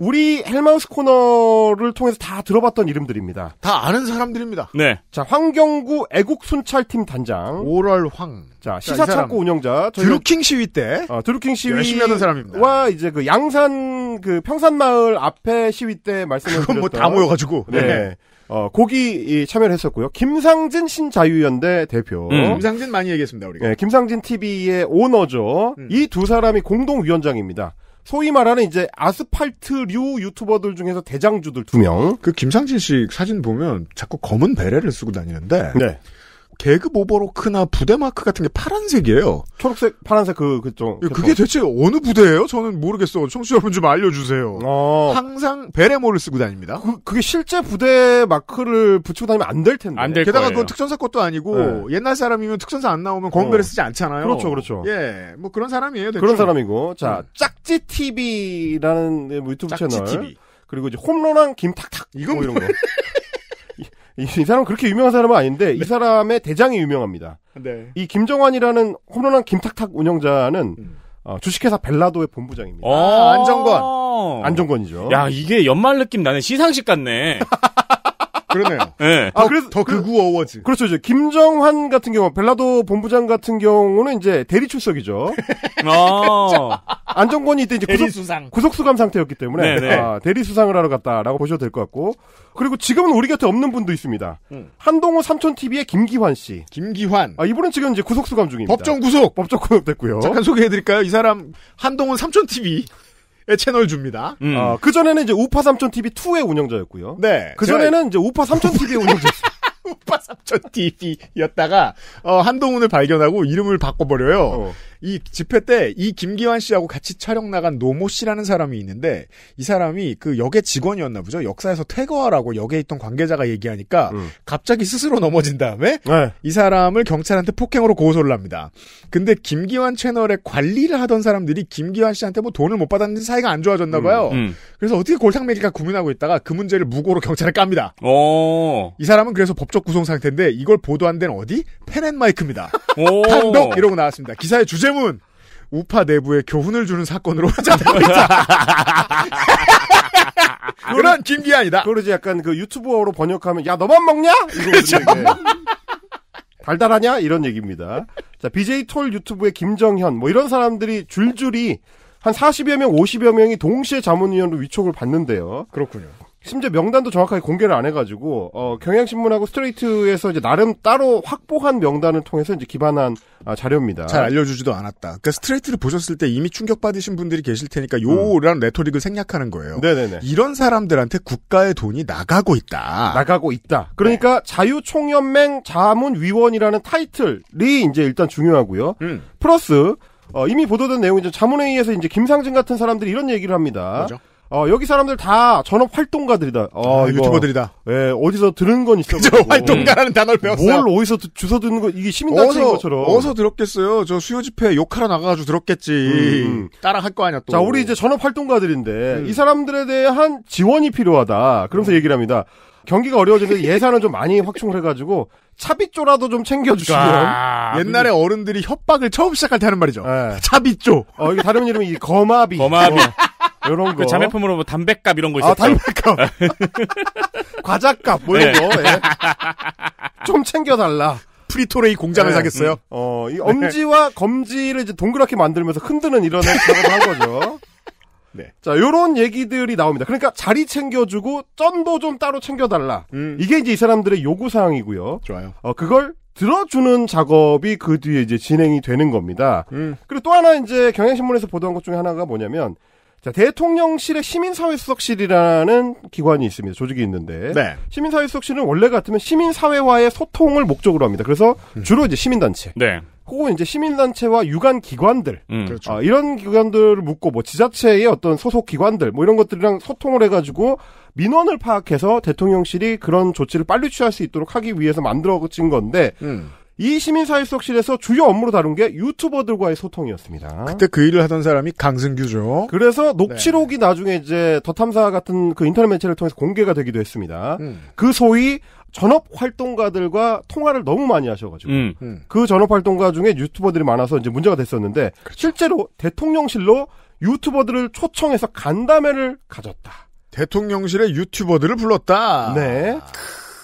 우리 헬마우스 코너를 통해서 다 들어봤던 이름들입니다. 다 아는 사람들입니다. 네. 자, 황경구 애국순찰팀 단장. 오랄황. 자, 시사창고 운영자. 드루킹 시위 때. 어, 드루킹 시위. 열심히 하던 사람입니다. 와, 이제 그 양산, 그 평산마을 앞에 시위 때 말씀을 뭐 드렸던. 뭐다 모여가지고. 네. 네. 어, 고기 참여를 했었고요. 김상진 신자유연대 대표. 음. 김상진 많이 얘기했습니다, 우리가. 네, 김상진 TV의 오너죠. 음. 이두 사람이 공동위원장입니다. 소위 말하는 이제 아스팔트류 유튜버들 중에서 대장주들
두 명. 그 김상진 씨 사진 보면 자꾸 검은 베레를 쓰고 다니는데. 네. 개그 모버로크나 부대 마크 같은 게 파란색이에요.
초록색, 파란색 그 그쪽. 예, 그게 대체 어느 부대예요? 저는 모르겠어. 청취자 여러분 좀 알려주세요. 어. 항상 베레모를 쓰고 다닙니다. 그, 게 실제 부대 마크를 붙이고 다니면 안 될 텐데. 안될 게다가 그건
특전사 것도 아니고 네. 옛날 사람이면 특전사 안 나오면 공은베를 어. 쓰지 않잖아요. 그렇죠, 그렇죠. 예,
뭐 그런 사람이에요. 대충. 그런 사람이고 자 음. 짝지 TV라는 네, 뭐 유튜브 짝지 채널. TV. 그리고 이제 홈런왕 김탁탁 이거뭐 이런 거. 이, 사람은 그렇게 유명한 사람은 아닌데 이 네. 사람의 대장이 유명합니다. 네. 이 김정환이라는 홈런한 김탁탁 운영자는 음. 어, 주식회사 벨라도의 본부장입니다.
아, 안정권.
안정권이죠.
야, 이게 연말 느낌 나는 시상식 같네. <laughs> 그러네요. 네. <laughs> 아,
그래서 더 그 극우어워즈. 그렇죠. 이제 김정환 같은 경우, 벨라도 본부장 같은 경우는 이제 대리 출석이죠. <laughs>
아.
안정권이 이때 이제 구속, 구속수감 상태였기 때문에 네, 네. 아, 대리 수상을 하러 갔다라고 보셔도 될 것 같고 그리고 지금은 우리 곁에 없는 분도 있습니다. 음. 한동호 삼촌 TV의 김기환 씨. 김기환. 아, 이분은 지금 이제 구속수감 중입니다. 법정 구속. 법정 구속됐고요. 잠깐 소개해드릴까요? 이 사람 한동호 삼촌 TV. 채널 줍니다. 음. 어, 그 전에는 이제 우파 삼촌 TV 2의 운영자였고요. 네. 그 전에는 이제 우파 삼촌 TV의 운영자였어요. <laughs>
우파 삼촌 TV였다가 어, 한동훈을 발견하고 이름을 바꿔버려요. 어. 이 집회 때 이 김기환 씨하고 같이 촬영 나간 노모 씨라는 사람이 있는데 이 사람이 그 역의 직원이었나 보죠. 역사에서 퇴거하라고 역에 있던 관계자가 얘기하니까 음. 갑자기 스스로 넘어진 다음에 네. 이 사람을 경찰한테 폭행으로 고소를 합니다. 근데 김기환 채널의 관리를 하던 사람들이 김기환 씨한테 뭐 돈을 못 받았는지 사이가 안 좋아졌나 음, 봐요. 음, 음. 그래서 어떻게 골상매기가 고민하고 있다가 그 문제를 무고로 경찰에 깝니다. 오. 이 사람은 그래서 법적 구속 상태인데 이걸 보도한 데는 어디? 펜앤마이크입니다. 한동 이러고 나왔습니다. 기사의
주제 이재문 우파 내부에 교훈을 주는 사건으로 잡고 있다. 그런 김기한이다. 그러지 약간 그 유튜브어로 번역하면 야 너만 먹냐? 이거 그렇죠. 달달하냐? 이런 얘기입니다. 자, BJ 톨 유튜브의 김정현 뭐 이런 사람들이 줄줄이 한 40여 명, 50여 명이 동시에 자문위원으로 위촉을 받는데요. 그렇군요. 심지어 명단도 정확하게 공개를 안 해가지고 어, 경향신문하고 스트레이트에서 이제 나름 따로 확보한 명단을 통해서 이제 기반한 아, 자료입니다. 잘
알려주지도 않았다. 그러니까 스트레이트를 보셨을 때 이미 충격 받으신 분들이 계실 테니까 요란 음. 레토릭을 생략하는
거예요. 네네네. 이런 사람들한테 국가의 돈이 나가고 있다. 나가고 있다. 그러니까 네. 자유총연맹 자문위원이라는 타이틀이 이제 일단 중요하고요. 음. 플러스 어, 이미 보도된 내용이 죠 자문회의에서 이제 김상진 같은 사람들이 이런 얘기를 합니다. 뭐죠? 어, 여기 사람들 다 전업 활동가들이다. 어, 아, 아 유튜버들이다. 예, 어디서 들은 건 있어. 그 활동가라는 단어를 배웠어요. 뭘 어디서 주워 듣는 거, 이게 시민단체인 것처럼. 어서 들었겠어요. 저 수요 집회 욕하러 나가가지고 들었겠지. 음. 음. 따라할 거 아니야, 또. 자, 우리 이제 전업 활동가들인데, 음. 이 사람들에 대한 지원이 필요하다. 그러면서 음. 얘기를 합니다. 경기가 어려워지는 예산은 좀 많이 확충을 해가지고 차비조라도 좀 챙겨주시면 아, 옛날에 어른들이 협박을 처음 시작할 때 하는 말이죠. 네. 차비조. 어 이게 다른 이름이 거마비. 거마비. 어. 그 뭐 이런 거. 그 자매품으로
뭐 담배값 이런 거 있었죠. 아, 담배값. <laughs> 과자값 뭐 이런 네. 거. 예.
좀 챙겨달라. 프리토레이 공장을 네. 사겠어요. 음. 어, 이 엄지와 네. 검지를 이제 동그랗게 만들면서 흔드는 이런 작업을 한 거죠. <laughs> 네. 자, 요런 얘기들이 나옵니다. 그러니까 자리 챙겨주고 쩐도 좀 따로 챙겨달라. 음. 이게 이제 이 사람들의 요구사항이고요. 좋아요. 어, 그걸 들어주는 작업이 그 뒤에 이제 진행이 되는 겁니다. 음. 그리고 또 하나 이제 경향신문에서 보도한것 중에 하나가 뭐냐면 자, 대통령실의 시민사회수석실이라는 기관이 있습니다. 조직이 있는데. 네. 시민사회수석실은 원래 같으면 시민사회와의 소통을 목적으로 합니다. 그래서 음. 주로 이제 시민단체. 네. 혹은 이제 시민단체와 유관 기관들. 음. 그렇죠. 아, 이런 기관들을 묶고 뭐 지자체의 어떤 소속 기관들 뭐 이런 것들이랑 소통을 해가지고 민원을 파악해서 대통령실이 그런 조치를 빨리 취할 수 있도록 하기 위해서 만들어진 건데. 음. 이시민사회속실에서 주요 업무로 다룬 게 유튜버들과의 소통이었습니다. 그때 그 일을 하던 사람이 강승규죠. 그래서 네. 녹취록이 네. 나중에 이제 더 탐사 같은 그 인터넷 매체를 통해서 공개가 되기도 했습니다. 음. 그 소위 전업 활동가들과 통화를 너무 많이 하셔가지고 음. 음. 그 전업 활동가 중에 유튜버들이 많아서 이제 문제가 됐었는데 그렇죠. 실제로 대통령실로 유튜버들을 초청해서 간담회를 가졌다. 대통령실에 유튜버들을 불렀다. 네. 아.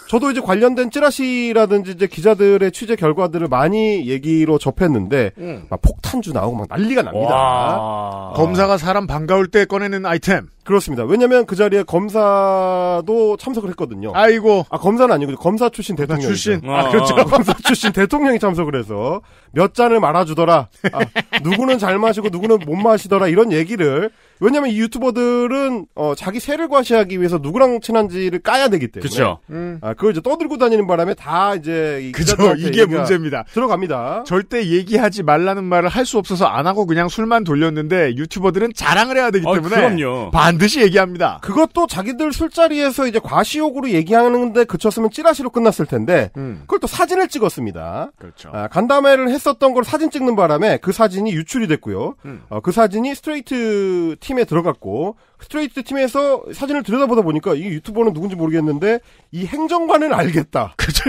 저도 이제 관련된 찌라시라든지 이제 기자들의 취재 결과들을 많이 얘기로 접했는데 음. 막 폭탄주 나오고 막 난리가 납니다. 와. 검사가 사람 반가울 때 꺼내는 아이템. 그렇습니다. 왜냐하면 그 자리에 검사도 참석을 했거든요. 아이고. 아 검사는 아니고 검사 출신 대통령 출신. 아, 아 그렇죠. <laughs> 검사 출신 대통령이 참석을 해서 몇 잔을 말아주더라. 아, 누구는 잘 마시고 누구는 못 마시더라 이런 얘기를. 왜냐면이 유튜버들은 어, 자기 세를 과시하기 위해서 누구랑 친한지를 까야 되기 때문에. 그죠 음. 아 그걸 이제 떠들고 다니는 바람에 다 이제 그죠. 이게 문제입니다. 들어갑니다. 절대 얘기하지 말라는 말을
할 수 없어서 안 하고 그냥 술만 돌렸는데 유튜버들은 자랑을 해야 되기 어, 때문에. 아, 그럼요. 반 반드시
얘기합니다. 그것도 자기들 술자리에서 이제 과시욕으로 얘기하는데 그쳤으면 찌라시로 끝났을 텐데 음. 그걸 또 사진을 찍었습니다. 그렇죠. 아, 간담회를 했었던 걸 사진 찍는 바람에 그 사진이 유출이 됐고요. 음. 어, 그 사진이 스트레이트 팀에 들어갔고 스트레이트 팀에서 사진을 들여다보다 보니까 이 유튜버는 누군지 모르겠는데 이 행정관은 알겠다. <laughs> 그죠?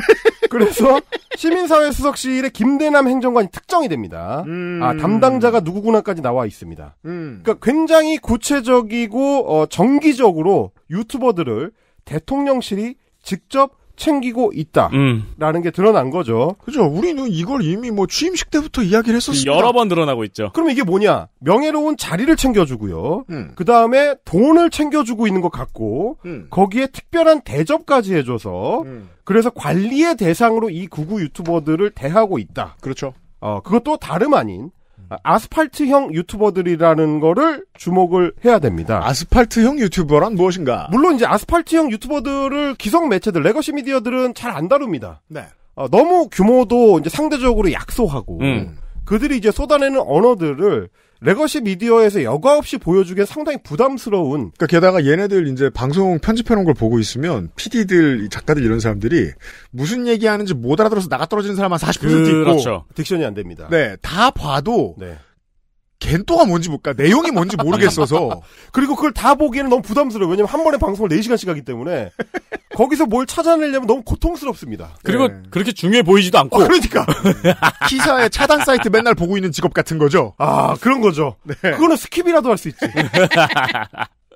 그래서 시민사회 수석실의 김대남 행정관이 특정이 됩니다. 음... 아 담당자가 누구구나까지 나와 있습니다. 음... 그러니까 굉장히 구체적이고 어, 정기적으로 유튜버들을 대통령실이 직접 챙기고 있다라는 음. 게 드러난 거죠. 그죠. 우리는 이걸 이미 뭐 취임식 때부터 이야기를 했었습니다. 음, 여러
번 드러나고 있죠.
그럼 이게 뭐냐? 명예로운 자리를 챙겨주고요. 음. 그 다음에 돈을 챙겨주고 있는 것 같고 음. 거기에 특별한 대접까지 해줘서 음. 그래서 관리의 대상으로 이 구구 유튜버들을 대하고 있다. 그렇죠. 어, 그것도 다름 아닌 아, 아스팔트형 유튜버들이라는 거를 주목을 해야 됩니다. 아스팔트형 유튜버란 무엇인가? 물론 이제 아스팔트형 유튜버들을 기성 매체들, 레거시 미디어들은 잘 안 다룹니다. 네. 어, 너무 규모도 이제 상대적으로 약소하고 음. 그들이 이제 쏟아내는 언어들을 레거시 미디어에서 여과 없이 보여주기에 상당히 부담스러운. 그니까
게다가 얘네들 이제 방송 편집해놓은 걸 보고 있으면 PD들, 작가들 이런 사람들이 무슨 얘기하는지 못 알아들어서 나가 떨어지는 사람만 40% 그, 있고. 그렇죠.
딕션이 안 됩니다. 네,
다 봐도
네. 겐또가 뭔지 못까 그러니까 내용이 뭔지 모르겠어서 <laughs> 그리고 그걸 다 보기에는 너무 부담스러워요 왜냐면 한 번에 방송을 4시간씩 하기 때문에 거기서 뭘 찾아내려면 너무 고통스럽습니다
그리고 네. 그렇게 중요해 보이지도 않고 아, 그러니까
기사에 <laughs> 차단 사이트 맨날 보고 있는 직업 같은 거죠 아 그런 거죠 네. 그거는 스킵이라도 할 수 있지 <laughs>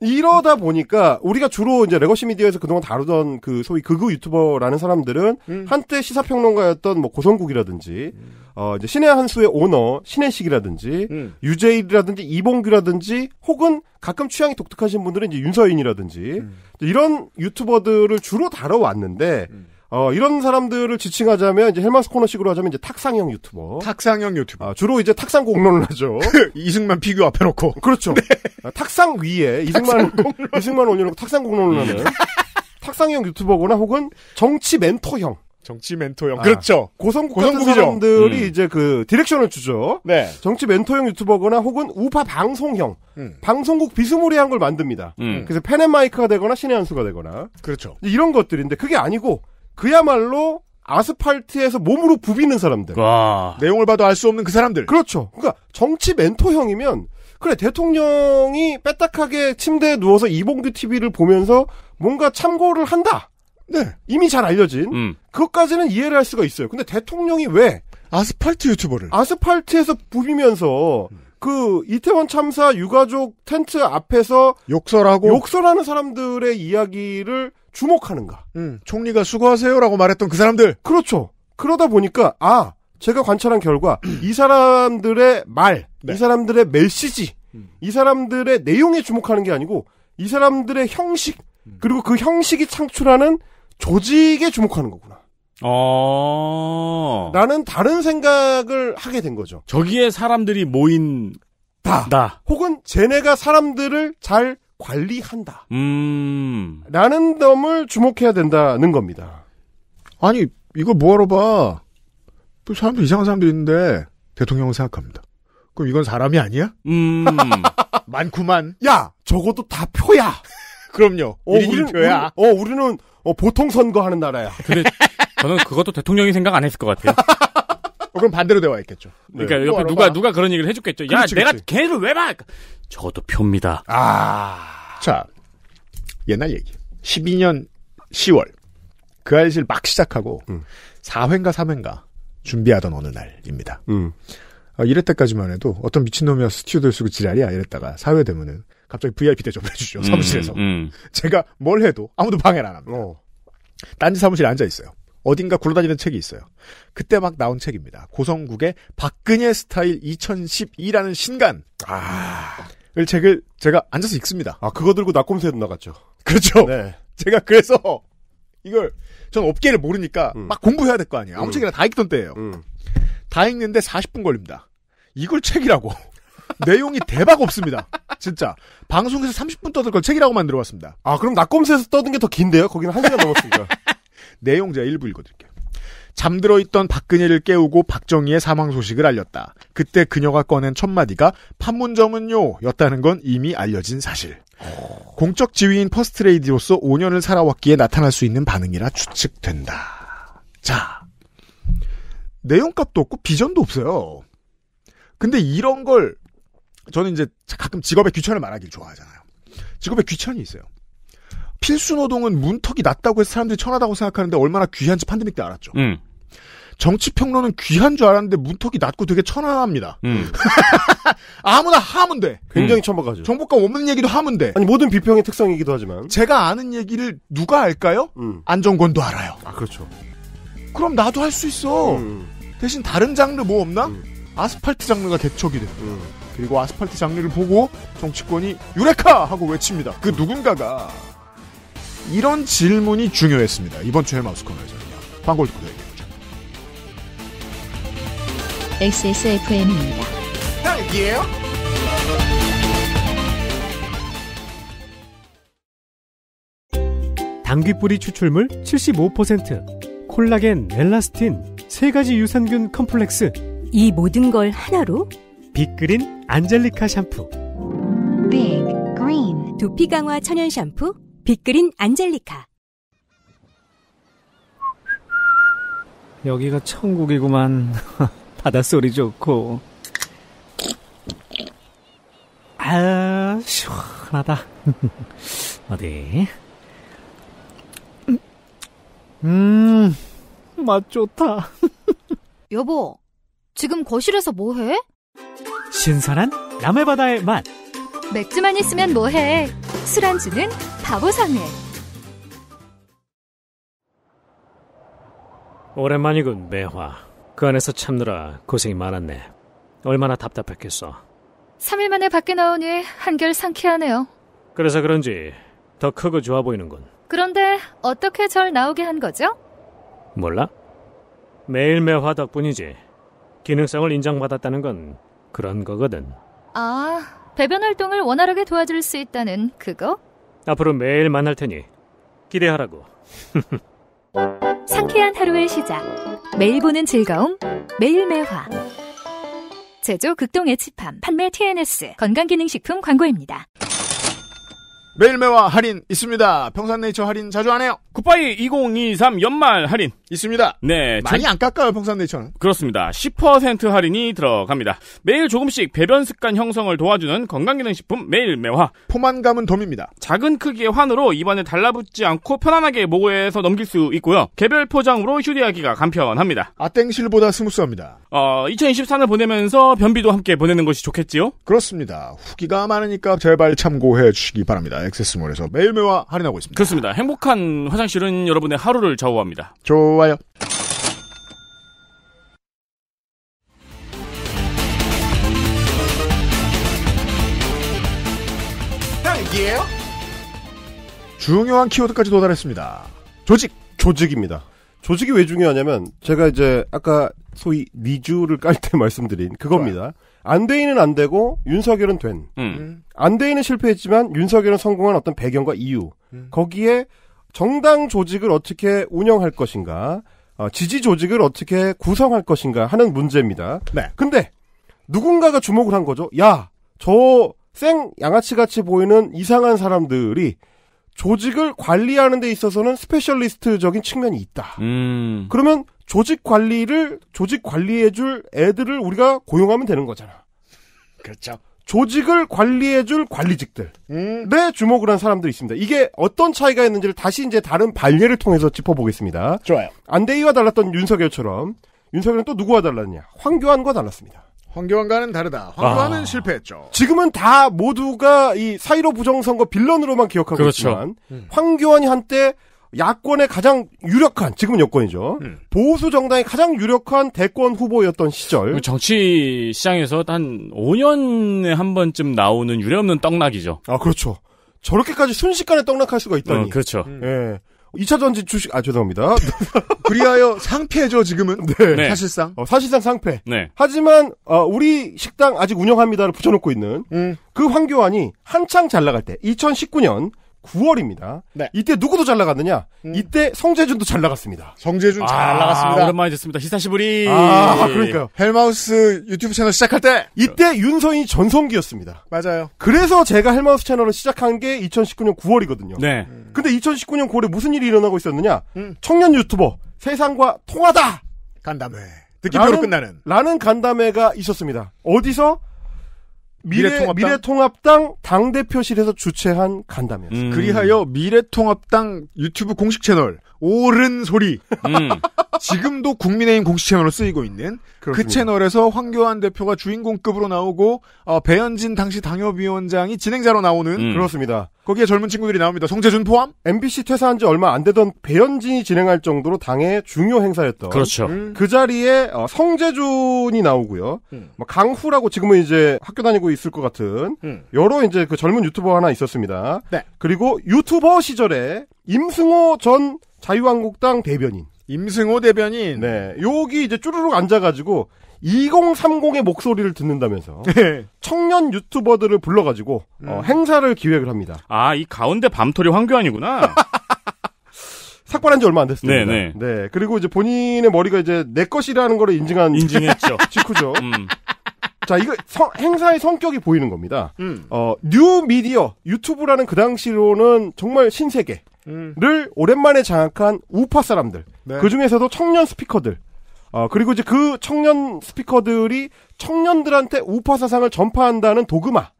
이러다 보니까 우리가 주로 이제 레거시 미디어에서 그동안 다루던 그 소위 극우 유튜버라는 사람들은 음. 한때 시사평론가였던 뭐 고성국이라든지 음. 어 이제 신의 한 수의 오너 신혜식이라든지 음. 유재일이라든지 이봉규라든지 혹은 가끔 취향이 독특하신 분들은 이제 윤서인이라든지 음. 이런 유튜버들을 주로 다뤄왔는데 음. 어, 이런 사람들을 지칭하자면 이제 헬마스 코너식으로 하자면 이제 탁상형 유튜버. 탁상형 유튜버. 아, 주로 이제 탁상 공론을 하죠. <laughs> 이승만 피규어 앞에 놓고. 그렇죠. 네. 아, 탁상 위에 이승만 이승만 올려놓고 탁상 공론을 하는 네. 탁상형 유튜버거나 혹은 정치 멘토형. 정치 멘토형. 아, 그렇죠. 고성국 고성국이죠. 같은 사람들이 음. 이제 그 디렉션을 주죠. 네. 정치 멘토형 유튜버거나 혹은 우파 방송형. 음. 방송국 비스무리한 걸 만듭니다. 음. 그래서 펜앤마이크가 되거나 신의 한 수가 되거나. 그렇죠. 이런 것들인데 그게 아니고 그야말로 아스팔트에서 몸으로 부비는 사람들. 와. 내용을 봐도 알 수 없는 그 사람들. 그렇죠. 그러니까 정치 멘토형이면 그래 대통령이 빼딱하게 침대에 누워서 이봉규 TV를 보면서 뭔가 참고를 한다. 네. 이미 잘 알려진 음. 그것까지는 이해를 할 수가 있어요. 근데 대통령이 왜 아스팔트 유튜버를 아스팔트에서 부비면서 그 이태원 참사 유가족 텐트 앞에서 욕설하고 욕설하는 사람들의 이야기를 주목하는가. 음, 총리가 수고하세요라고 말했던 그 사람들. 그렇죠. 그러다 보니까 아 제가 관찰한 결과 음. 이 사람들의 말, 네. 이 사람들의 메시지, 음. 이 사람들의 내용에 주목하는 게 아니고 이 사람들의 형식 음. 그리고 그 형식이 창출하는 조직에 주목하는 거구나.
어. 아.
나는 다른 생각을 하게 된 거죠.
저기에 사람들이 모인 다, 나. 혹은
쟤네가 사람들을 잘 관리한다. 음. 라는 점을 주목해야 된다는 겁니다. 아니, 이걸 뭐하러 봐. 또 뭐 사람들, 이상한 사람도 있는데, 대통령은 생각합니다.
그럼 이건 사람이 아니야? 음. <laughs> 많구만. 야! 적어도 다 표야!
<laughs> 그럼요. 어, 우리는, 표야. 우리, 어, 우리는, 어, 보통 선거하는 나라야.
근데 저는 그것도 대통령이 생각 안 했을 것 같아요. <laughs> 어, 그럼 반대로 대화했겠죠 네. 네. 그러니까 네. 옆에 누가 누가 그런 얘기를 해줬겠죠. 야, 그렇지, 내가 그렇지. 걔를 왜 봐? 저도 표입니다. 아,
자 옛날 얘기. 12년 10월 그아이실막 시작하고 음. 4회인가 3회인가 준비하던 어느 날입니다. 음. 아, 어, 이럴 때까지만 해도 어떤 미친놈이야 스튜디오 쓰고 지랄이야 이랬다가 사회 되면은 갑자기 VIP 대접해 주죠 음, 사무실에서 음. 제가 뭘 해도 아무도 방해를 안 합니다. 어. 딴지 사무실에 앉아 있어요. 어딘가 굴러다니는 책이 있어요. 그때 막 나온 책입니다. 고성국의 박근혜 스타일 2012라는 신간. 아. 을 책을 제가 앉아서 읽습니다. 아, 그거 들고 낙곰새도 나갔죠. 그렇죠. 네. <laughs> 제가 그래서 이걸 전 업계를 모르니까 음. 막 공부해야 될 거 아니에요. 아무 음. 책이나 다 읽던 때예요. 음. 다 읽는데 40분 걸립니다. 이걸 책이라고. <laughs> 내용이 대박 없습니다. 진짜. 방송에서 30분 떠들 걸 책이라고 만들어 왔습니다. 아, 그럼 낙곰새에서 떠든 게 더 긴데요? 거기는 1시간 넘었으니까. <laughs> 내용 제가 일부 읽어드릴게요. 잠들어 있던 박근혜를 깨우고 박정희의 사망 소식을 알렸다. 그때 그녀가 꺼낸 첫 마디가 판문점은요 였다는 건 이미 알려진 사실. 공적 지위인 퍼스트레이디로서 5년을 살아왔기에 나타날 수 있는 반응이라 추측된다. 자, 내용값도 없고 비전도 없어요. 근데 이런 걸 저는 이제 가끔 직업의 귀천을 말하길 좋아하잖아요. 직업의 귀천이 있어요. 필수노동은 문턱이 낮다고 해서 사람들이 천하다고 생각하는데 얼마나 귀한지 판데믹 때 알았죠. 음. 정치평론은 귀한 줄 알았는데 문턱이 낮고 되게 천하합니다 음. <laughs> 아무나 하면 돼. 굉장히 음. 천박하죠. 정보감 없는 얘기도 하면 돼. 아니 모든 비평의 특성이기도 하지만 제가 아는 얘기를 누가 알까요? 음. 안정권도 알아요. 아 그렇죠. 그럼 나도 할 수 있어. 음. 대신 다른 장르 뭐 없나? 음. 아스팔트 장르가 대척이 돼. 음. 그리고 아스팔트 장르를 보고 정치권이 유레카 하고 외칩니다. 그 누군가가 이런 질문이 중요했습니다. 이번 주에 마우스 코너에서는요. 빵골 듣고 얘기해보죠. XSFM입니다.
딸기
당귀뿌리 추출물 75%, 콜라겐, 엘라스틴, 세 가지 유산균 컴플렉스. 이 모든 걸 하나로? 빅그린 안젤리카 샴푸. 빅그린 두피 강화 천연 샴푸. 빛그린 안젤리카 여기가 천국이구만. <laughs> 바닷소리 좋고. 아, 시원하다. <laughs> 어디? 음, 맛 좋다. <laughs> 여보, 지금 거실에서 뭐해? 신선한 남해바다의 맛. 맥주만 있으면 뭐해? 술안주는 바보상회 오랜만이군 매화 그 안에서 참느라 고생이 많았네 얼마나 답답했겠어 3일 만에 밖에 나오니 한결 상쾌하네요 그래서 그런지 더 크고 좋아 보이는군 그런데 어떻게 절 나오게 한 거죠? 몰라? 매일 매화 덕분이지 기능성을 인정받았다는 건 그런 거거든 아 배변 활동을 원활하게 도와줄 수 있다는 그거? 앞으로 매일 만날 테니 기대하라고. 상쾌한 하루의 시작. 매일 보는 즐거움. 매일 매화. 제조 극동 의치팜 판매 TNS 건강기능식품 광고입니다. 매일 매와 할인 있습니다. 평산네이처 할인 자주 안 해요. 굿바이 2023 연말 할인 있습니다. 네. 많이 전... 안 깎아요, 평산네이처는. 그렇습니다. 10% 할인이 들어갑니다. 매일 조금씩 배변 습관 형성을 도와주는 건강기능식품 매일 매화. 포만감은 덤입니다. 작은 크기의 환으로 입안에 달라붙지 않고 편안하게 모호해서 넘길 수 있고요. 개별 포장으로 휴대하기가 간편합니다. 아땡실보다 스무스합니다. 어, 2 0 2 3을 보내면서 변비도 함께 보내는 것이 좋겠지요? 그렇습니다.
후기가 많으니까 제발 참고해 주시기 바랍니다. 액세스몰에서
매일매와 할인하고 있습니다. 그렇습니다. 행복한 화장실은 여러분의 하루를 좌우합니다. 좋아요.
중요한 키워드까지 도달했습니다. 조직. 조직입니다. 조직이 왜 중요하냐면 제가 이제 아까 소위 니주를 깔 때 <laughs> 말씀드린 그겁니다. 좋아요. 안대이는안 되고 윤석열은 된. 음. 음. 안대이는 실패했지만 윤석열은 성공한 어떤 배경과 이유. 음. 거기에 정당 조직을 어떻게 운영할 것인가, 어, 지지 조직을 어떻게 구성할 것인가 하는 문제입니다. 네. 근데 누군가가 주목을 한 거죠. 야, 저 생 양아치같이 보이는 이상한 사람들이 조직을 관리하는 데 있어서는 스페셜리스트적인 측면이 있다. 음. 그러면 조직 관리를 조직 관리해줄 애들을 우리가 고용하면 되는 거잖아. 그렇죠. 조직을 관리해줄 관리직들. 음. 네, 주목을 한 사람들이 있습니다. 이게 어떤 차이가 있는지를 다시 이제 다른 반례를 통해서 짚어보겠습니다. 좋아요. 안대희와 달랐던 윤석열처럼 윤석열은 또 누구와 달랐냐? 황교안과 달랐습니다.
황교안과는 다르다. 황교안은 아. 실패했죠.
지금은 다 모두가 이 사이로 부정선거 빌런으로만 기억하고 그렇죠. 있지만 음. 황교안이 한때 야권의 가장 유력한 지금은 여권이죠. 음. 보수 정당의 가장 유력한 대권 후보였던 시절. 그
정치 시장에서 한 5년에 한 번쯤 나오는 유례없는 떡락이죠. 아 그렇죠. 저렇게까지
순식간에 떡락할 수가 있다니. 어, 그렇죠. 음. 예. 2차 전지 주식 아 죄송합니다. <laughs> 그리하여 상패죠 지금은 네. 네. 사실상 어, 사실상 상패. 네. 하지만 어, 우리 식당 아직 운영합니다를 붙여놓고 있는 음. 그 황교안이 한창 잘 나갈 때 2019년 9월입니다. 네. 이때 누구도 잘 나갔느냐? 음. 이때 성재준도 잘 나갔습니다. 성재준 아, 잘 나갔습니다. 오랜만에
듣습니다. 히사시부리. 아, 예. 그러니까요.
헬마우스 유튜브 채널 시작할 때 이때 윤서인이 전성기였습니다. 맞아요. 그래서 제가 헬마우스 채널을 시작한 게 2019년 9월이거든요. 네. 음. 근데 2019년 9월에 무슨 일이 일어나고 있었느냐? 음. 청년 유튜버 세상과 통하다 간담회. 느낌표로 끝나는 라는 간담회가 있었습니다. 어디서 미래통합당, 미래통합당 당대표실에서 주최한 간담회였습니다. 음. 그리하여 미래통합당 유튜브 공식 채널 옳은 소리. 음. <laughs>
지금도 국민의힘 공식 채널로 쓰이고 있는 그 그렇습니그 채널에서 황교안 대표가 주인공급으로
나오고 어, 배현진 당시 당협위원장이 진행자로 나오는 음. 그렇습니다. 거기에 젊은 친구들이 나옵니다. 송재준 포함. MBC 퇴사한 지 얼마 안 되던 배현진이 진행할 정도로 당의 중요 행사였던. 그렇죠. 음. 그 자리에 어, 성재준이 나오고요. 음. 뭐 강후라고 지금은 이제 학교 다니고 있을 것 같은 음. 여러 이제 그 젊은 유튜버 하나 있었습니다. 네. 그리고 유튜버 시절에 임승호 전 자유한국당 대변인. 임승호 대변인. 네. 여기 이제 쭈루룩 앉아가지고 2030의 목소리를 듣는다면서 <laughs> 네. 청년 유튜버들을 불러가지고 어, 음. 어, 행사를 기획을 합니다.
아, 이 가운데 밤토리 황교안이구나. <laughs>
삭발한 지 얼마 안 됐습니다.
네네. 네. 네.
그리고 이제 본인의 머리가 이제 내 것이라는 걸 인증한 인증했죠. <laughs> 직후죠. 음. 자, 이거 성, 행사의 성격이 보이는 겁니다. 음. 어, 뉴 미디어 유튜브라는 그 당시로는 정말 신세계. 음. 오랜만에 장악한 우파 사람들 네. 그 중에서도 청년 스피커들 어, 그리고 이제 그 청년 스피커들이 청년들한테 우파 사상을 전파한다는 도그마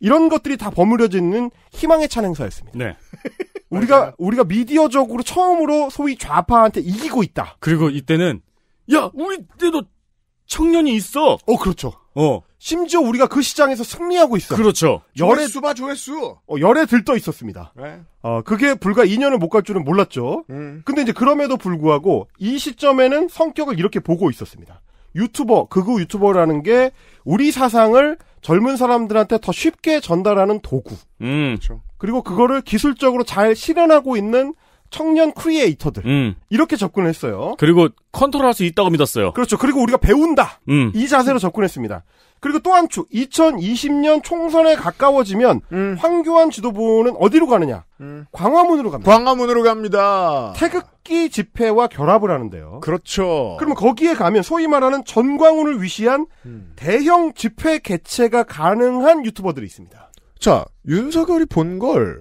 이런 것들이 다 버무려지는 희망의 찬 행사였습니다. 네. <laughs> 우리가 우리가 미디어적으로 처음으로 소위 좌파한테 이기고 있다. 그리고 이때는 야 우리 때도 청년이 있어. 어 그렇죠. 어. 심지어 우리가 그 시장에서 승리하고 있어. 그렇죠. 열에 수봐
조회수.
어, 열에 들떠 있었습니다. 네. 어, 그게 불과 2년을 못 갈 줄은 몰랐죠. 음. 근데 이제 그럼에도 불구하고 이 시점에는 성격을 이렇게 보고 있었습니다. 유튜버, 극우 유튜버라는 게 우리 사상을 젊은 사람들한테 더 쉽게 전달하는 도구. 음. 그렇죠. 그리고 그거를 기술적으로 잘 실현하고 있는 청년 크리에이터들 음. 이렇게 접근했어요.
그리고 컨트롤할 수 있다고 믿었어요. 그렇죠. 그리고 우리가 배운다 음.
이 자세로 접근했습니다. 그리고 또 한축 2020년 총선에 가까워지면 음. 황교안 지도부는 어디로 가느냐? 음. 광화문으로 갑니다. 광화문으로 갑니다. 태극기 집회와 결합을 하는데요. 그렇죠. 그러면 거기에 가면 소위 말하는 전광훈을 위시한 음. 대형 집회 개최가 가능한 유튜버들이 있습니다. 자 윤석열이 본걸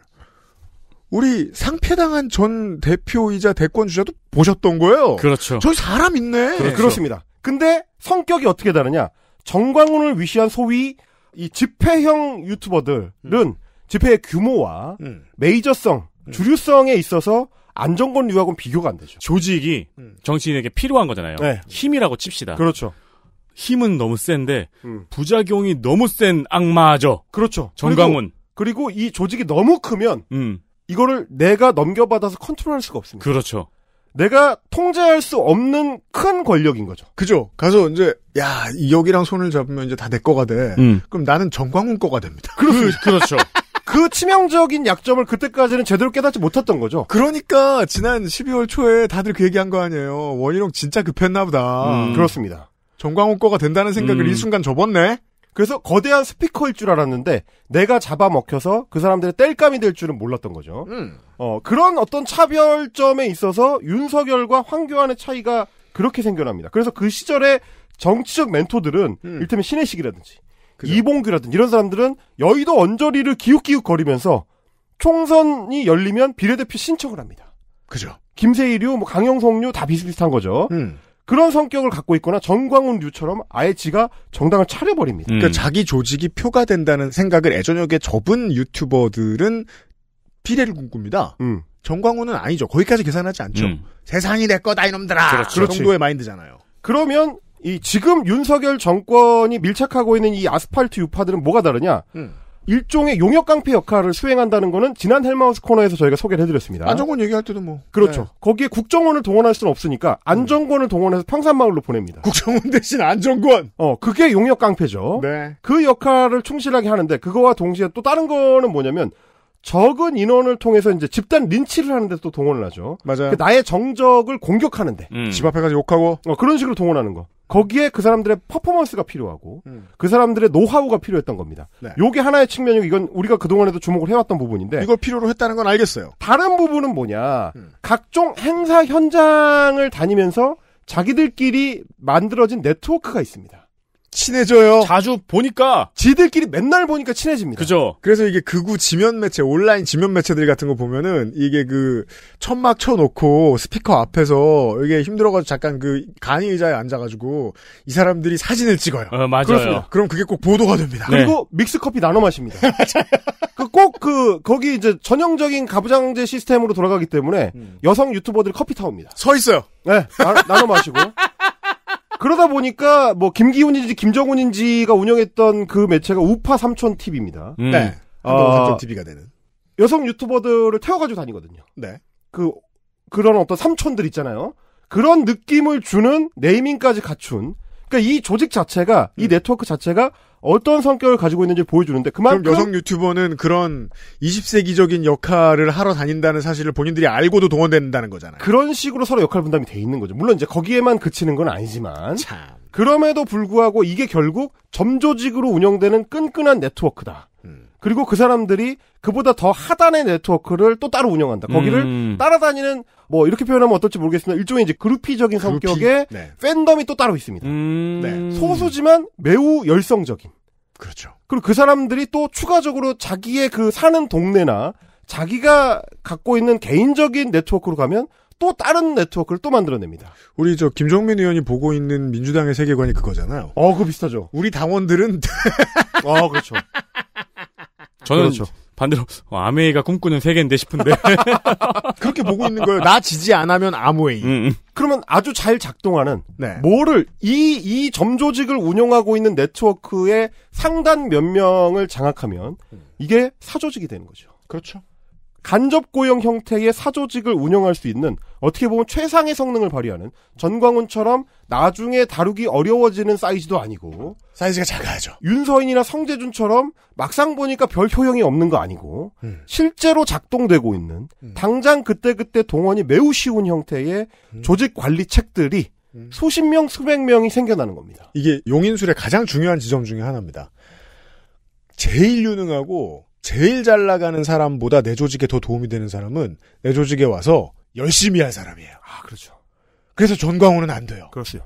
우리 상패당한 전 대표이자 대권 주자도 보셨던 거예요. 그렇죠. 저기 사람 있네. 그렇죠. 네, 그렇습니다 근데 성격이 어떻게 다르냐? 정광훈을 위시한 소위 이 집회형 유튜버들은 음. 집회의 규모와 음.
메이저성, 음. 주류성에 있어서 안정권 류하고는 비교가 안 되죠. 조직이 음. 정치인에게 필요한 거잖아요. 네. 힘이라고 칩시다. 그렇죠. 힘은 너무 센데 음. 부작용이 너무 센 악마죠. 그렇죠. 정광훈. 그리고, 그리고 이
조직이 너무 크면 음. 이거를 내가 넘겨받아서 컨트롤할 수가 없습니다. 그렇죠. 내가 통제할 수
없는 큰 권력인 거죠. 그죠. 가서 이제 야 여기랑 손을 잡으면 이제 다 내 거가 돼. 음. 그럼 나는 정광훈 거가 됩니다. 그렇습 그, 렇죠그 <laughs> 치명적인 약점을 그때까지는 제대로 깨닫지 못했던 거죠. 그러니까 지난 12월 초에 다들 그 얘기한 거 아니에요. 원희룡
진짜 급했나 보다. 음. 그렇습니다. 정광훈 거가 된다는 생각을 음. 이 순간 접었네. 그래서 거대한 스피커일 줄 알았는데 내가 잡아먹혀서 그 사람들의 땔감이 될 줄은 몰랐던 거죠. 음. 어, 그런 어떤 차별점에 있어서 윤석열과 황교안의 차이가 그렇게 생겨납니다. 그래서 그 시절에 정치적 멘토들은 음. 일테면 신혜식이라든지 그죠. 이봉규라든지 이런 사람들은 여의도 언저리를 기웃기웃 거리면서 총선이 열리면 비례대표 신청을 합니다. 그죠. 김세일류, 뭐 강영석류 다 비슷비슷한 거죠. 음. 그런 성격을 갖고 있거나 정광훈 류처럼 아예 지가 정당을 차려버립니다. 그러니까 음. 그러니까
자기 조직이 표가 된다는 생각을 애저녁에 접은 유튜버들은 비례를 꿈꿉니다. 음. 정광훈은 아니죠. 거기까지 계산하지 않죠. 음. 세상이 내 거다 이놈들아. 그렇죠. 그 정도의
마인드잖아요. 그러면 이 지금 윤석열 정권이 밀착하고 있는 이 아스팔트 유파들은 뭐가 다르냐? 음. 일종의 용역 깡패 역할을 수행한다는 거는 지난 헬마우스 코너에서 저희가 소개를 해드렸습니다. 안정권
얘기할 때도 뭐 그렇죠. 네.
거기에 국정원을 동원할 수는 없으니까 안정권을 동원해서 평산마을로 보냅니다. 국정원 대신 안정권. 어 그게 용역 깡패죠. 네. 그 역할을 충실하게 하는데 그거와 동시에 또 다른 거는 뭐냐면 적은 인원을 통해서 이제 집단 린치를 하는데 또 동원을 하죠. 맞아요. 그 나의 정적을 공격하는데 음. 집 앞에 가서 욕하고 어, 그런 식으로 동원하는 거. 거기에 그 사람들의 퍼포먼스가 필요하고 음. 그 사람들의 노하우가 필요했던 겁니다. 네. 요게 하나의 측면이고 이건 우리가 그동안에도 주목을 해왔던 부분인데 이걸 필요로 했다는 건 알겠어요. 다른 부분은 뭐냐. 음. 각종 행사 현장을 다니면서 자기들끼리 만들어진 네트워크가 있습니다. 친해져요. 자주 보니까
지들끼리 맨날 보니까 친해집니다. 그죠. 그래서 이게 극우 지면 매체 온라인 지면 매체들 같은 거 보면은 이게 그 천막 쳐놓고 스피커 앞에서 이게 힘들어가지고 잠깐 그 간이 의자에 앉아가지고 이 사람들이 사진을 찍어요.
어, 맞아요. 그렇습니다.
그럼 그게 꼭 보도가 됩니다. 네. 그리고
믹스 커피 나눠 마십니다. 그꼭그 <laughs> 그 거기 이제 전형적인 가부장제 시스템으로 돌아가기 때문에 음. 여성 유튜버들 커피 타옵니다. 서 있어요. 네, 나, 나눠 마시고. 그러다 보니까 뭐 김기훈인지 김정훈인지가 운영했던 그 매체가 우파 삼촌 TV입니다. 음. 네. 한 아. 삼촌 TV가 되는. 여성 유튜버들을 태워가지고 다니거든요. 네. 그 그런 어떤 삼촌들 있잖아요. 그런 느낌을 주는 네이밍까지 갖춘. 그러니까 이 조직 자체가 음. 이 네트워크 자체가 어떤 성격을 가지고 있는지 보여주는데 그만큼 그럼 여성 유튜버는 그런 20세기적인 역할을 하러 다닌다는 사실을 본인들이 알고도 동원된다는 거잖아요. 그런 식으로 서로 역할 분담이 돼 있는 거죠. 물론 이제 거기에만 그치는 건 아니지만 참. 그럼에도 불구하고 이게 결국 점조직으로 운영되는 끈끈한 네트워크다. 그리고 그 사람들이 그보다 더 하단의 네트워크를 또 따로 운영한다. 거기를 음. 따라다니는 뭐 이렇게 표현하면 어떨지 모르겠습니다 일종의 이제 그룹피적인 그룹피? 성격의 네. 팬덤이 또 따로 있습니다. 음. 네. 소수지만 매우 열성적인. 그렇죠. 그리고 그 사람들이 또 추가적으로 자기의 그 사는 동네나 자기가 갖고 있는 개인적인 네트워크로 가면 또 다른 네트워크를 또 만들어냅니다. 우리 저
김종민 의원이 보고 있는 민주당의 세계관이 그거잖아요. 어, 그 비슷하죠. 우리 당원들은 어, 그렇죠. 저는 그렇죠.
반대로 어, 아메이가 꿈꾸는 세계인데 싶은데 <laughs> 그렇게 보고 있는 거예요. 나 지지 안 하면 아무웨이. 음, 음, 그러면 아주 잘
작동하는 네. 뭐를 이이 점조직을 운영하고 있는 네트워크의 상단 몇 명을 장악하면 이게 사조직이 되는 거죠. 그렇죠. 간접 고용 형태의 사조직을 운영할 수 있는 어떻게 보면 최상의 성능을 발휘하는 전광훈처럼 나중에 다루기 어려워지는 사이즈도 아니고 사이즈가 작아야죠. 윤서인이나 성재준처럼 막상 보니까 별 효용이 없는 거 아니고 음. 실제로 작동되고 있는 음. 당장 그때그때 동원이 매우 쉬운 형태의 음. 조직 관리 책들이 음. 수십 명, 수백 명이 생겨나는 겁니다. 이게 용인술의 가장 중요한 지점 중의 하나입니다.
제일 유능하고 제일 잘 나가는 사람보다 내 조직에 더 도움이 되는 사람은 내 조직에 와서 열심히 할 사람이에요. 아, 그렇죠. 그래서 전광훈은
안 돼요. 그렇죠.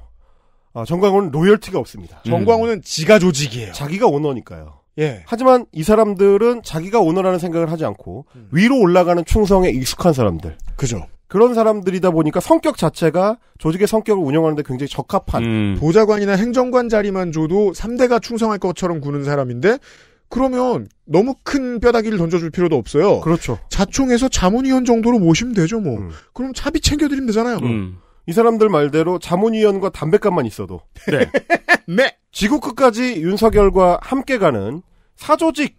아, 정광훈은 로열티가 없습니다. 음. 전광훈은 지가 조직이에요. 자기가 오너니까요. 예. 하지만 이 사람들은 자기가 오너라는 생각을 하지 않고 음. 위로 올라가는 충성에 익숙한 사람들. 그죠. 그런 사람들이다 보니까 성격 자체가 조직의 성격을 운영하는데 굉장히 적합한 음. 보좌관이나 행정관 자리만 줘도 3대가 충성할 것처럼 구는
사람인데 그러면 너무 큰 뼈다귀를 던져줄 필요도 없어요. 그렇죠. 자총에서
자문위원 정도로 모시면 되죠, 뭐. 음. 그럼 차비 챙겨드리면 되잖아요. 음. 이 사람들 말대로 자문위원과 담배값만 있어도. 네. <laughs> 네. 지구 끝까지 윤석열과 함께 가는 사조직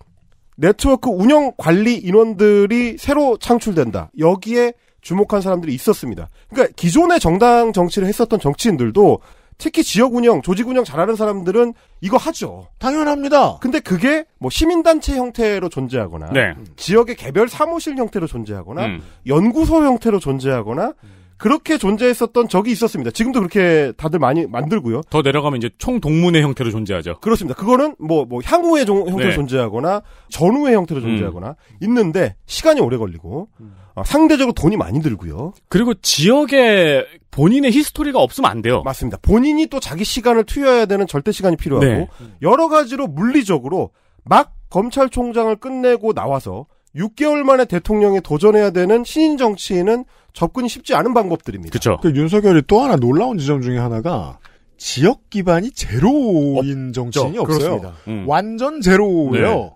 네트워크 운영 관리 인원들이 새로 창출된다. 여기에 주목한 사람들이 있었습니다. 그러니까 기존의 정당 정치를 했었던 정치인들도 특히 지역 운영, 조직 운영 잘하는 사람들은 이거 하죠. 당연합니다. 근데 그게 뭐 시민단체 형태로 존재하거나, 네. 지역의 개별 사무실 형태로 존재하거나, 음. 연구소 형태로 존재하거나, 음. 그렇게 존재했었던 적이 있었습니다. 지금도 그렇게 다들 많이 만들고요. 더 내려가면 이제 총동문의 형태로 존재하죠. 그렇습니다. 그거는 뭐, 뭐, 향후의 종, 형태로 네. 존재하거나, 전후의 형태로 음. 존재하거나, 음. 있는데, 시간이 오래 걸리고, 음. 어, 상대적으로 돈이 많이 들고요. 그리고 지역에 본인의 히스토리가 없으면 안 돼요. 맞습니다. 본인이 또 자기 시간을 투여해야 되는 절대 시간이 필요하고, 네. 여러 가지로 물리적으로, 막 검찰총장을 끝내고 나와서, 6개월 만에 대통령에 도전해야 되는 신인 정치인은 접근이 쉽지 않은 방법들입니다. 그렇죠. 그 윤석열이 또 하나 놀라운 지점 중에 하나가 지역 기반이 제로인 없 정치인이 없어요. 음. 완전 제로예요. 네.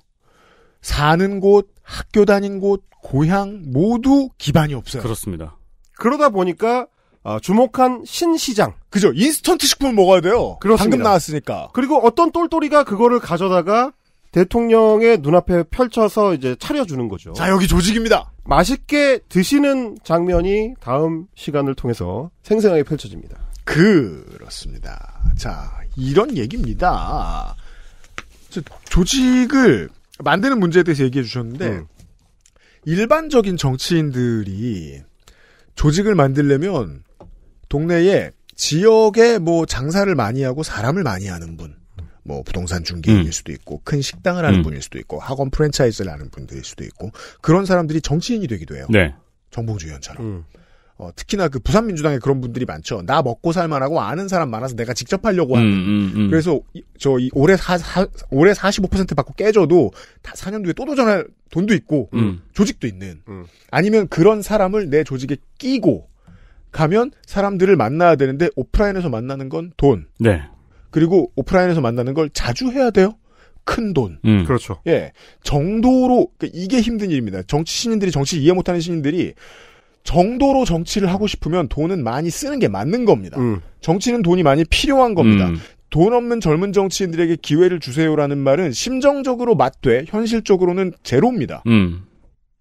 사는 곳, 학교 다닌 곳, 고향 모두 기반이 없어요. 그렇습니다. 그러다 보니까 아, 주목한 신시장. 그죠. 인스턴트 식품 먹어야 돼요. 그렇습니다. 방금 나왔으니까. 그리고 어떤 똘똘이가 그거를 가져다가 대통령의 눈앞에 펼쳐서 이제 차려주는 거죠. 자, 여기 조직입니다. 맛있게 드시는 장면이 다음 시간을 통해서 생생하게 펼쳐집니다. 그렇습니다. 자, 이런 얘기입니다.
조직을 만드는 문제에 대해서 얘기해 주셨는데, 음. 일반적인 정치인들이 조직을 만들려면 동네에 지역에 뭐 장사를 많이 하고 사람을 많이 하는 분, 뭐 부동산 중개인일 음. 수도 있고 큰 식당을 하는 음. 분일 수도 있고 학원 프랜차이즈를 하는 분들일 수도 있고 그런 사람들이 정치인이 되기도 해요. 네. 정봉주 의원처럼. 음. 어, 특히나 그 부산 민주당에 그런 분들이 많죠. 나 먹고 살만하고 아는 사람 많아서 내가 직접 하려고 하는. 음, 음, 음. 그래서 이, 저 이, 올해 사, 사, 올해 45% 받고 깨져도 다 4년 뒤에또 도전할 돈도 있고 조직도 있는. 아니면 그런 사람을 내 조직에 끼고 가면 사람들을 만나야 되는데 오프라인에서 만나는 건 돈. 네. 그리고 오프라인에서 만나는 걸 자주 해야 돼요. 큰 돈.
음.
그렇죠.
예. 정도로, 그러니까 이게 힘든 일입니다. 정치 신인들이, 정치 이해 못하는 신인들이 정도로 정치를 하고 싶으면 돈은 많이 쓰는 게 맞는 겁니다. 음. 정치는 돈이 많이 필요한 겁니다. 음. 돈 없는 젊은 정치인들에게 기회를 주세요라는 말은
심정적으로 맞되 현실적으로는 제로입니다. 음.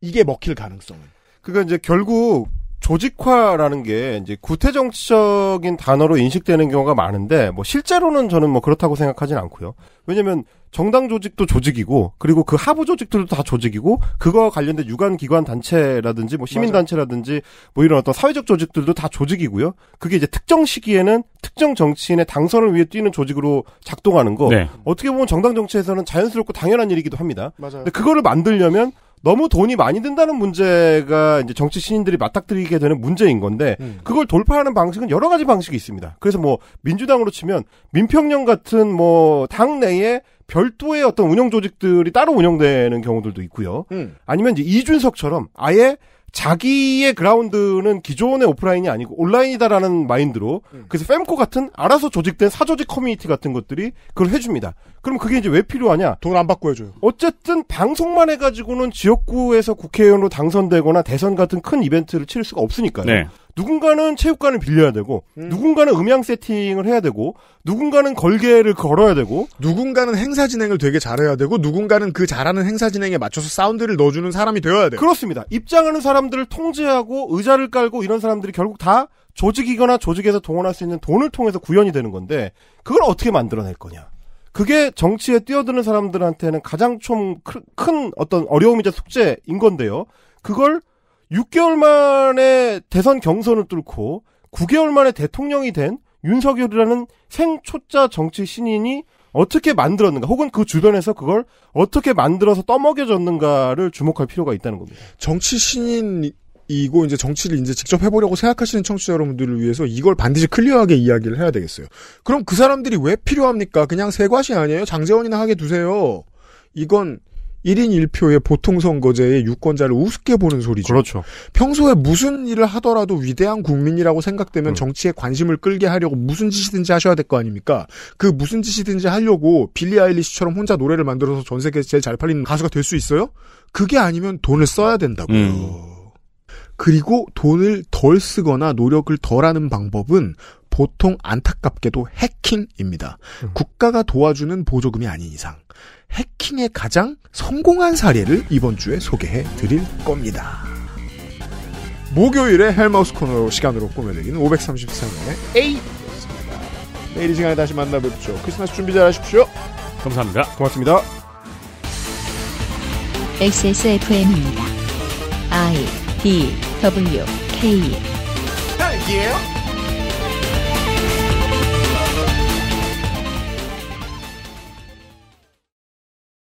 이게 먹힐 가능성은. 그러니까 이제 결국 조직화라는 게 이제 구태 정치적인 단어로 인식되는 경우가 많은데 뭐 실제로는 저는 뭐 그렇다고 생각하진 않고요. 왜냐면 정당 조직도 조직이고 그리고 그 하부 조직들도 다 조직이고 그거와 관련된 유관 기관 단체라든지 뭐 시민 단체라든지 뭐 이런 어떤 사회적 조직들도 다 조직이고요. 그게 이제 특정 시기에는 특정 정치인의 당선을 위해 뛰는 조직으로 작동하는 거 네. 어떻게 보면 정당 정치에서는 자연스럽고 당연한 일이기도 합니다. 맞아요. 근데 그거를 만들려면 너무 돈이 많이 든다는 문제가 이제 정치 신인들이 맞닥뜨리게 되는 문제인 건데 음. 그걸 돌파하는 방식은 여러 가지 방식이 있습니다. 그래서 뭐 민주당으로 치면 민평령 같은 뭐 당내에 별도의 어떤 운영 조직들이 따로 운영되는 경우들도 있고요. 음. 아니면 이제 이준석처럼 아예 자기의 그라운드는 기존의 오프라인이 아니고 온라인이다라는 마인드로 음. 그래서 팸코 같은 알아서 조직된 사조직 커뮤니티 같은 것들이 그걸 해줍니다. 그럼 그게 이제 왜 필요하냐? 돈안 받고 해줘요. 어쨌든 방송만 해가지고는 지역구에서 국회의원으로 당선되거나 대선 같은 큰 이벤트를 치를 수가 없으니까요. 네. 누군가는 체육관을 빌려야 되고 음. 누군가는 음향 세팅을 해야 되고 누군가는 걸개를 걸어야 되고 누군가는 행사 진행을 되게 잘해야 되고 누군가는 그 잘하는 행사 진행에 맞춰서
사운드를 넣어주는 사람이
되어야 돼요. 그렇습니다. 입장하는 사람들을 통제하고 의자를 깔고 이런 사람들이 결국 다 조직이거나 조직에서 동원할 수 있는 돈을 통해서 구현이 되는 건데 그걸 어떻게 만들어낼 거냐. 그게 정치에 뛰어드는 사람들한테는 가장 좀 큰 어떤 어려움이자 숙제인 건데요. 그걸 6개월 만에 대선 경선을 뚫고 9개월 만에 대통령이 된 윤석열이라는 생초자 정치 신인이 어떻게 만들었는가 혹은 그 주변에서 그걸 어떻게 만들어서 떠먹여졌는가를 주목할 필요가 있다는 겁니다. 정치 신인이고 이제 정치를 이제 직접 해보려고 생각하시는 청취자 여러분들을 위해서 이걸 반드시 클리어하게
이야기를 해야 되겠어요. 그럼 그 사람들이 왜 필요합니까? 그냥 세과시 아니에요? 장재원이나 하게 두세요. 이건 1인 1표의 보통 선거제의 유권자를 우습게 보는 소리죠. 그렇죠. 평소에 무슨 일을 하더라도 위대한 국민이라고 생각되면 음. 정치에 관심을 끌게 하려고 무슨 짓이든지 하셔야 될 거 아닙니까? 그 무슨 짓이든지 하려고 빌리 아일리시처럼 혼자 노래를 만들어서 전 세계에서 제일 잘 팔리는 가수가 될 수 있어요? 그게 아니면 돈을 써야 된다고요. 음. 그리고 돈을 덜 쓰거나 노력을 덜 하는 방법은 보통 안타깝게도 해킹입니다. 음. 국가가 도와주는 보조금이 아닌 이상. 해킹의 가장 성공한 사례를 이번 주에 소개해 드릴 겁니다. 목요일에 헬마우스 코너 시간으로 꾸며드리는 533회 A였습니다. 내일 이 시간에 다시 만나뵙죠. 크리스마스 준비 잘 하십시오. 감사합니다. 고맙습니다. XSFM입니다. I D W K.
y e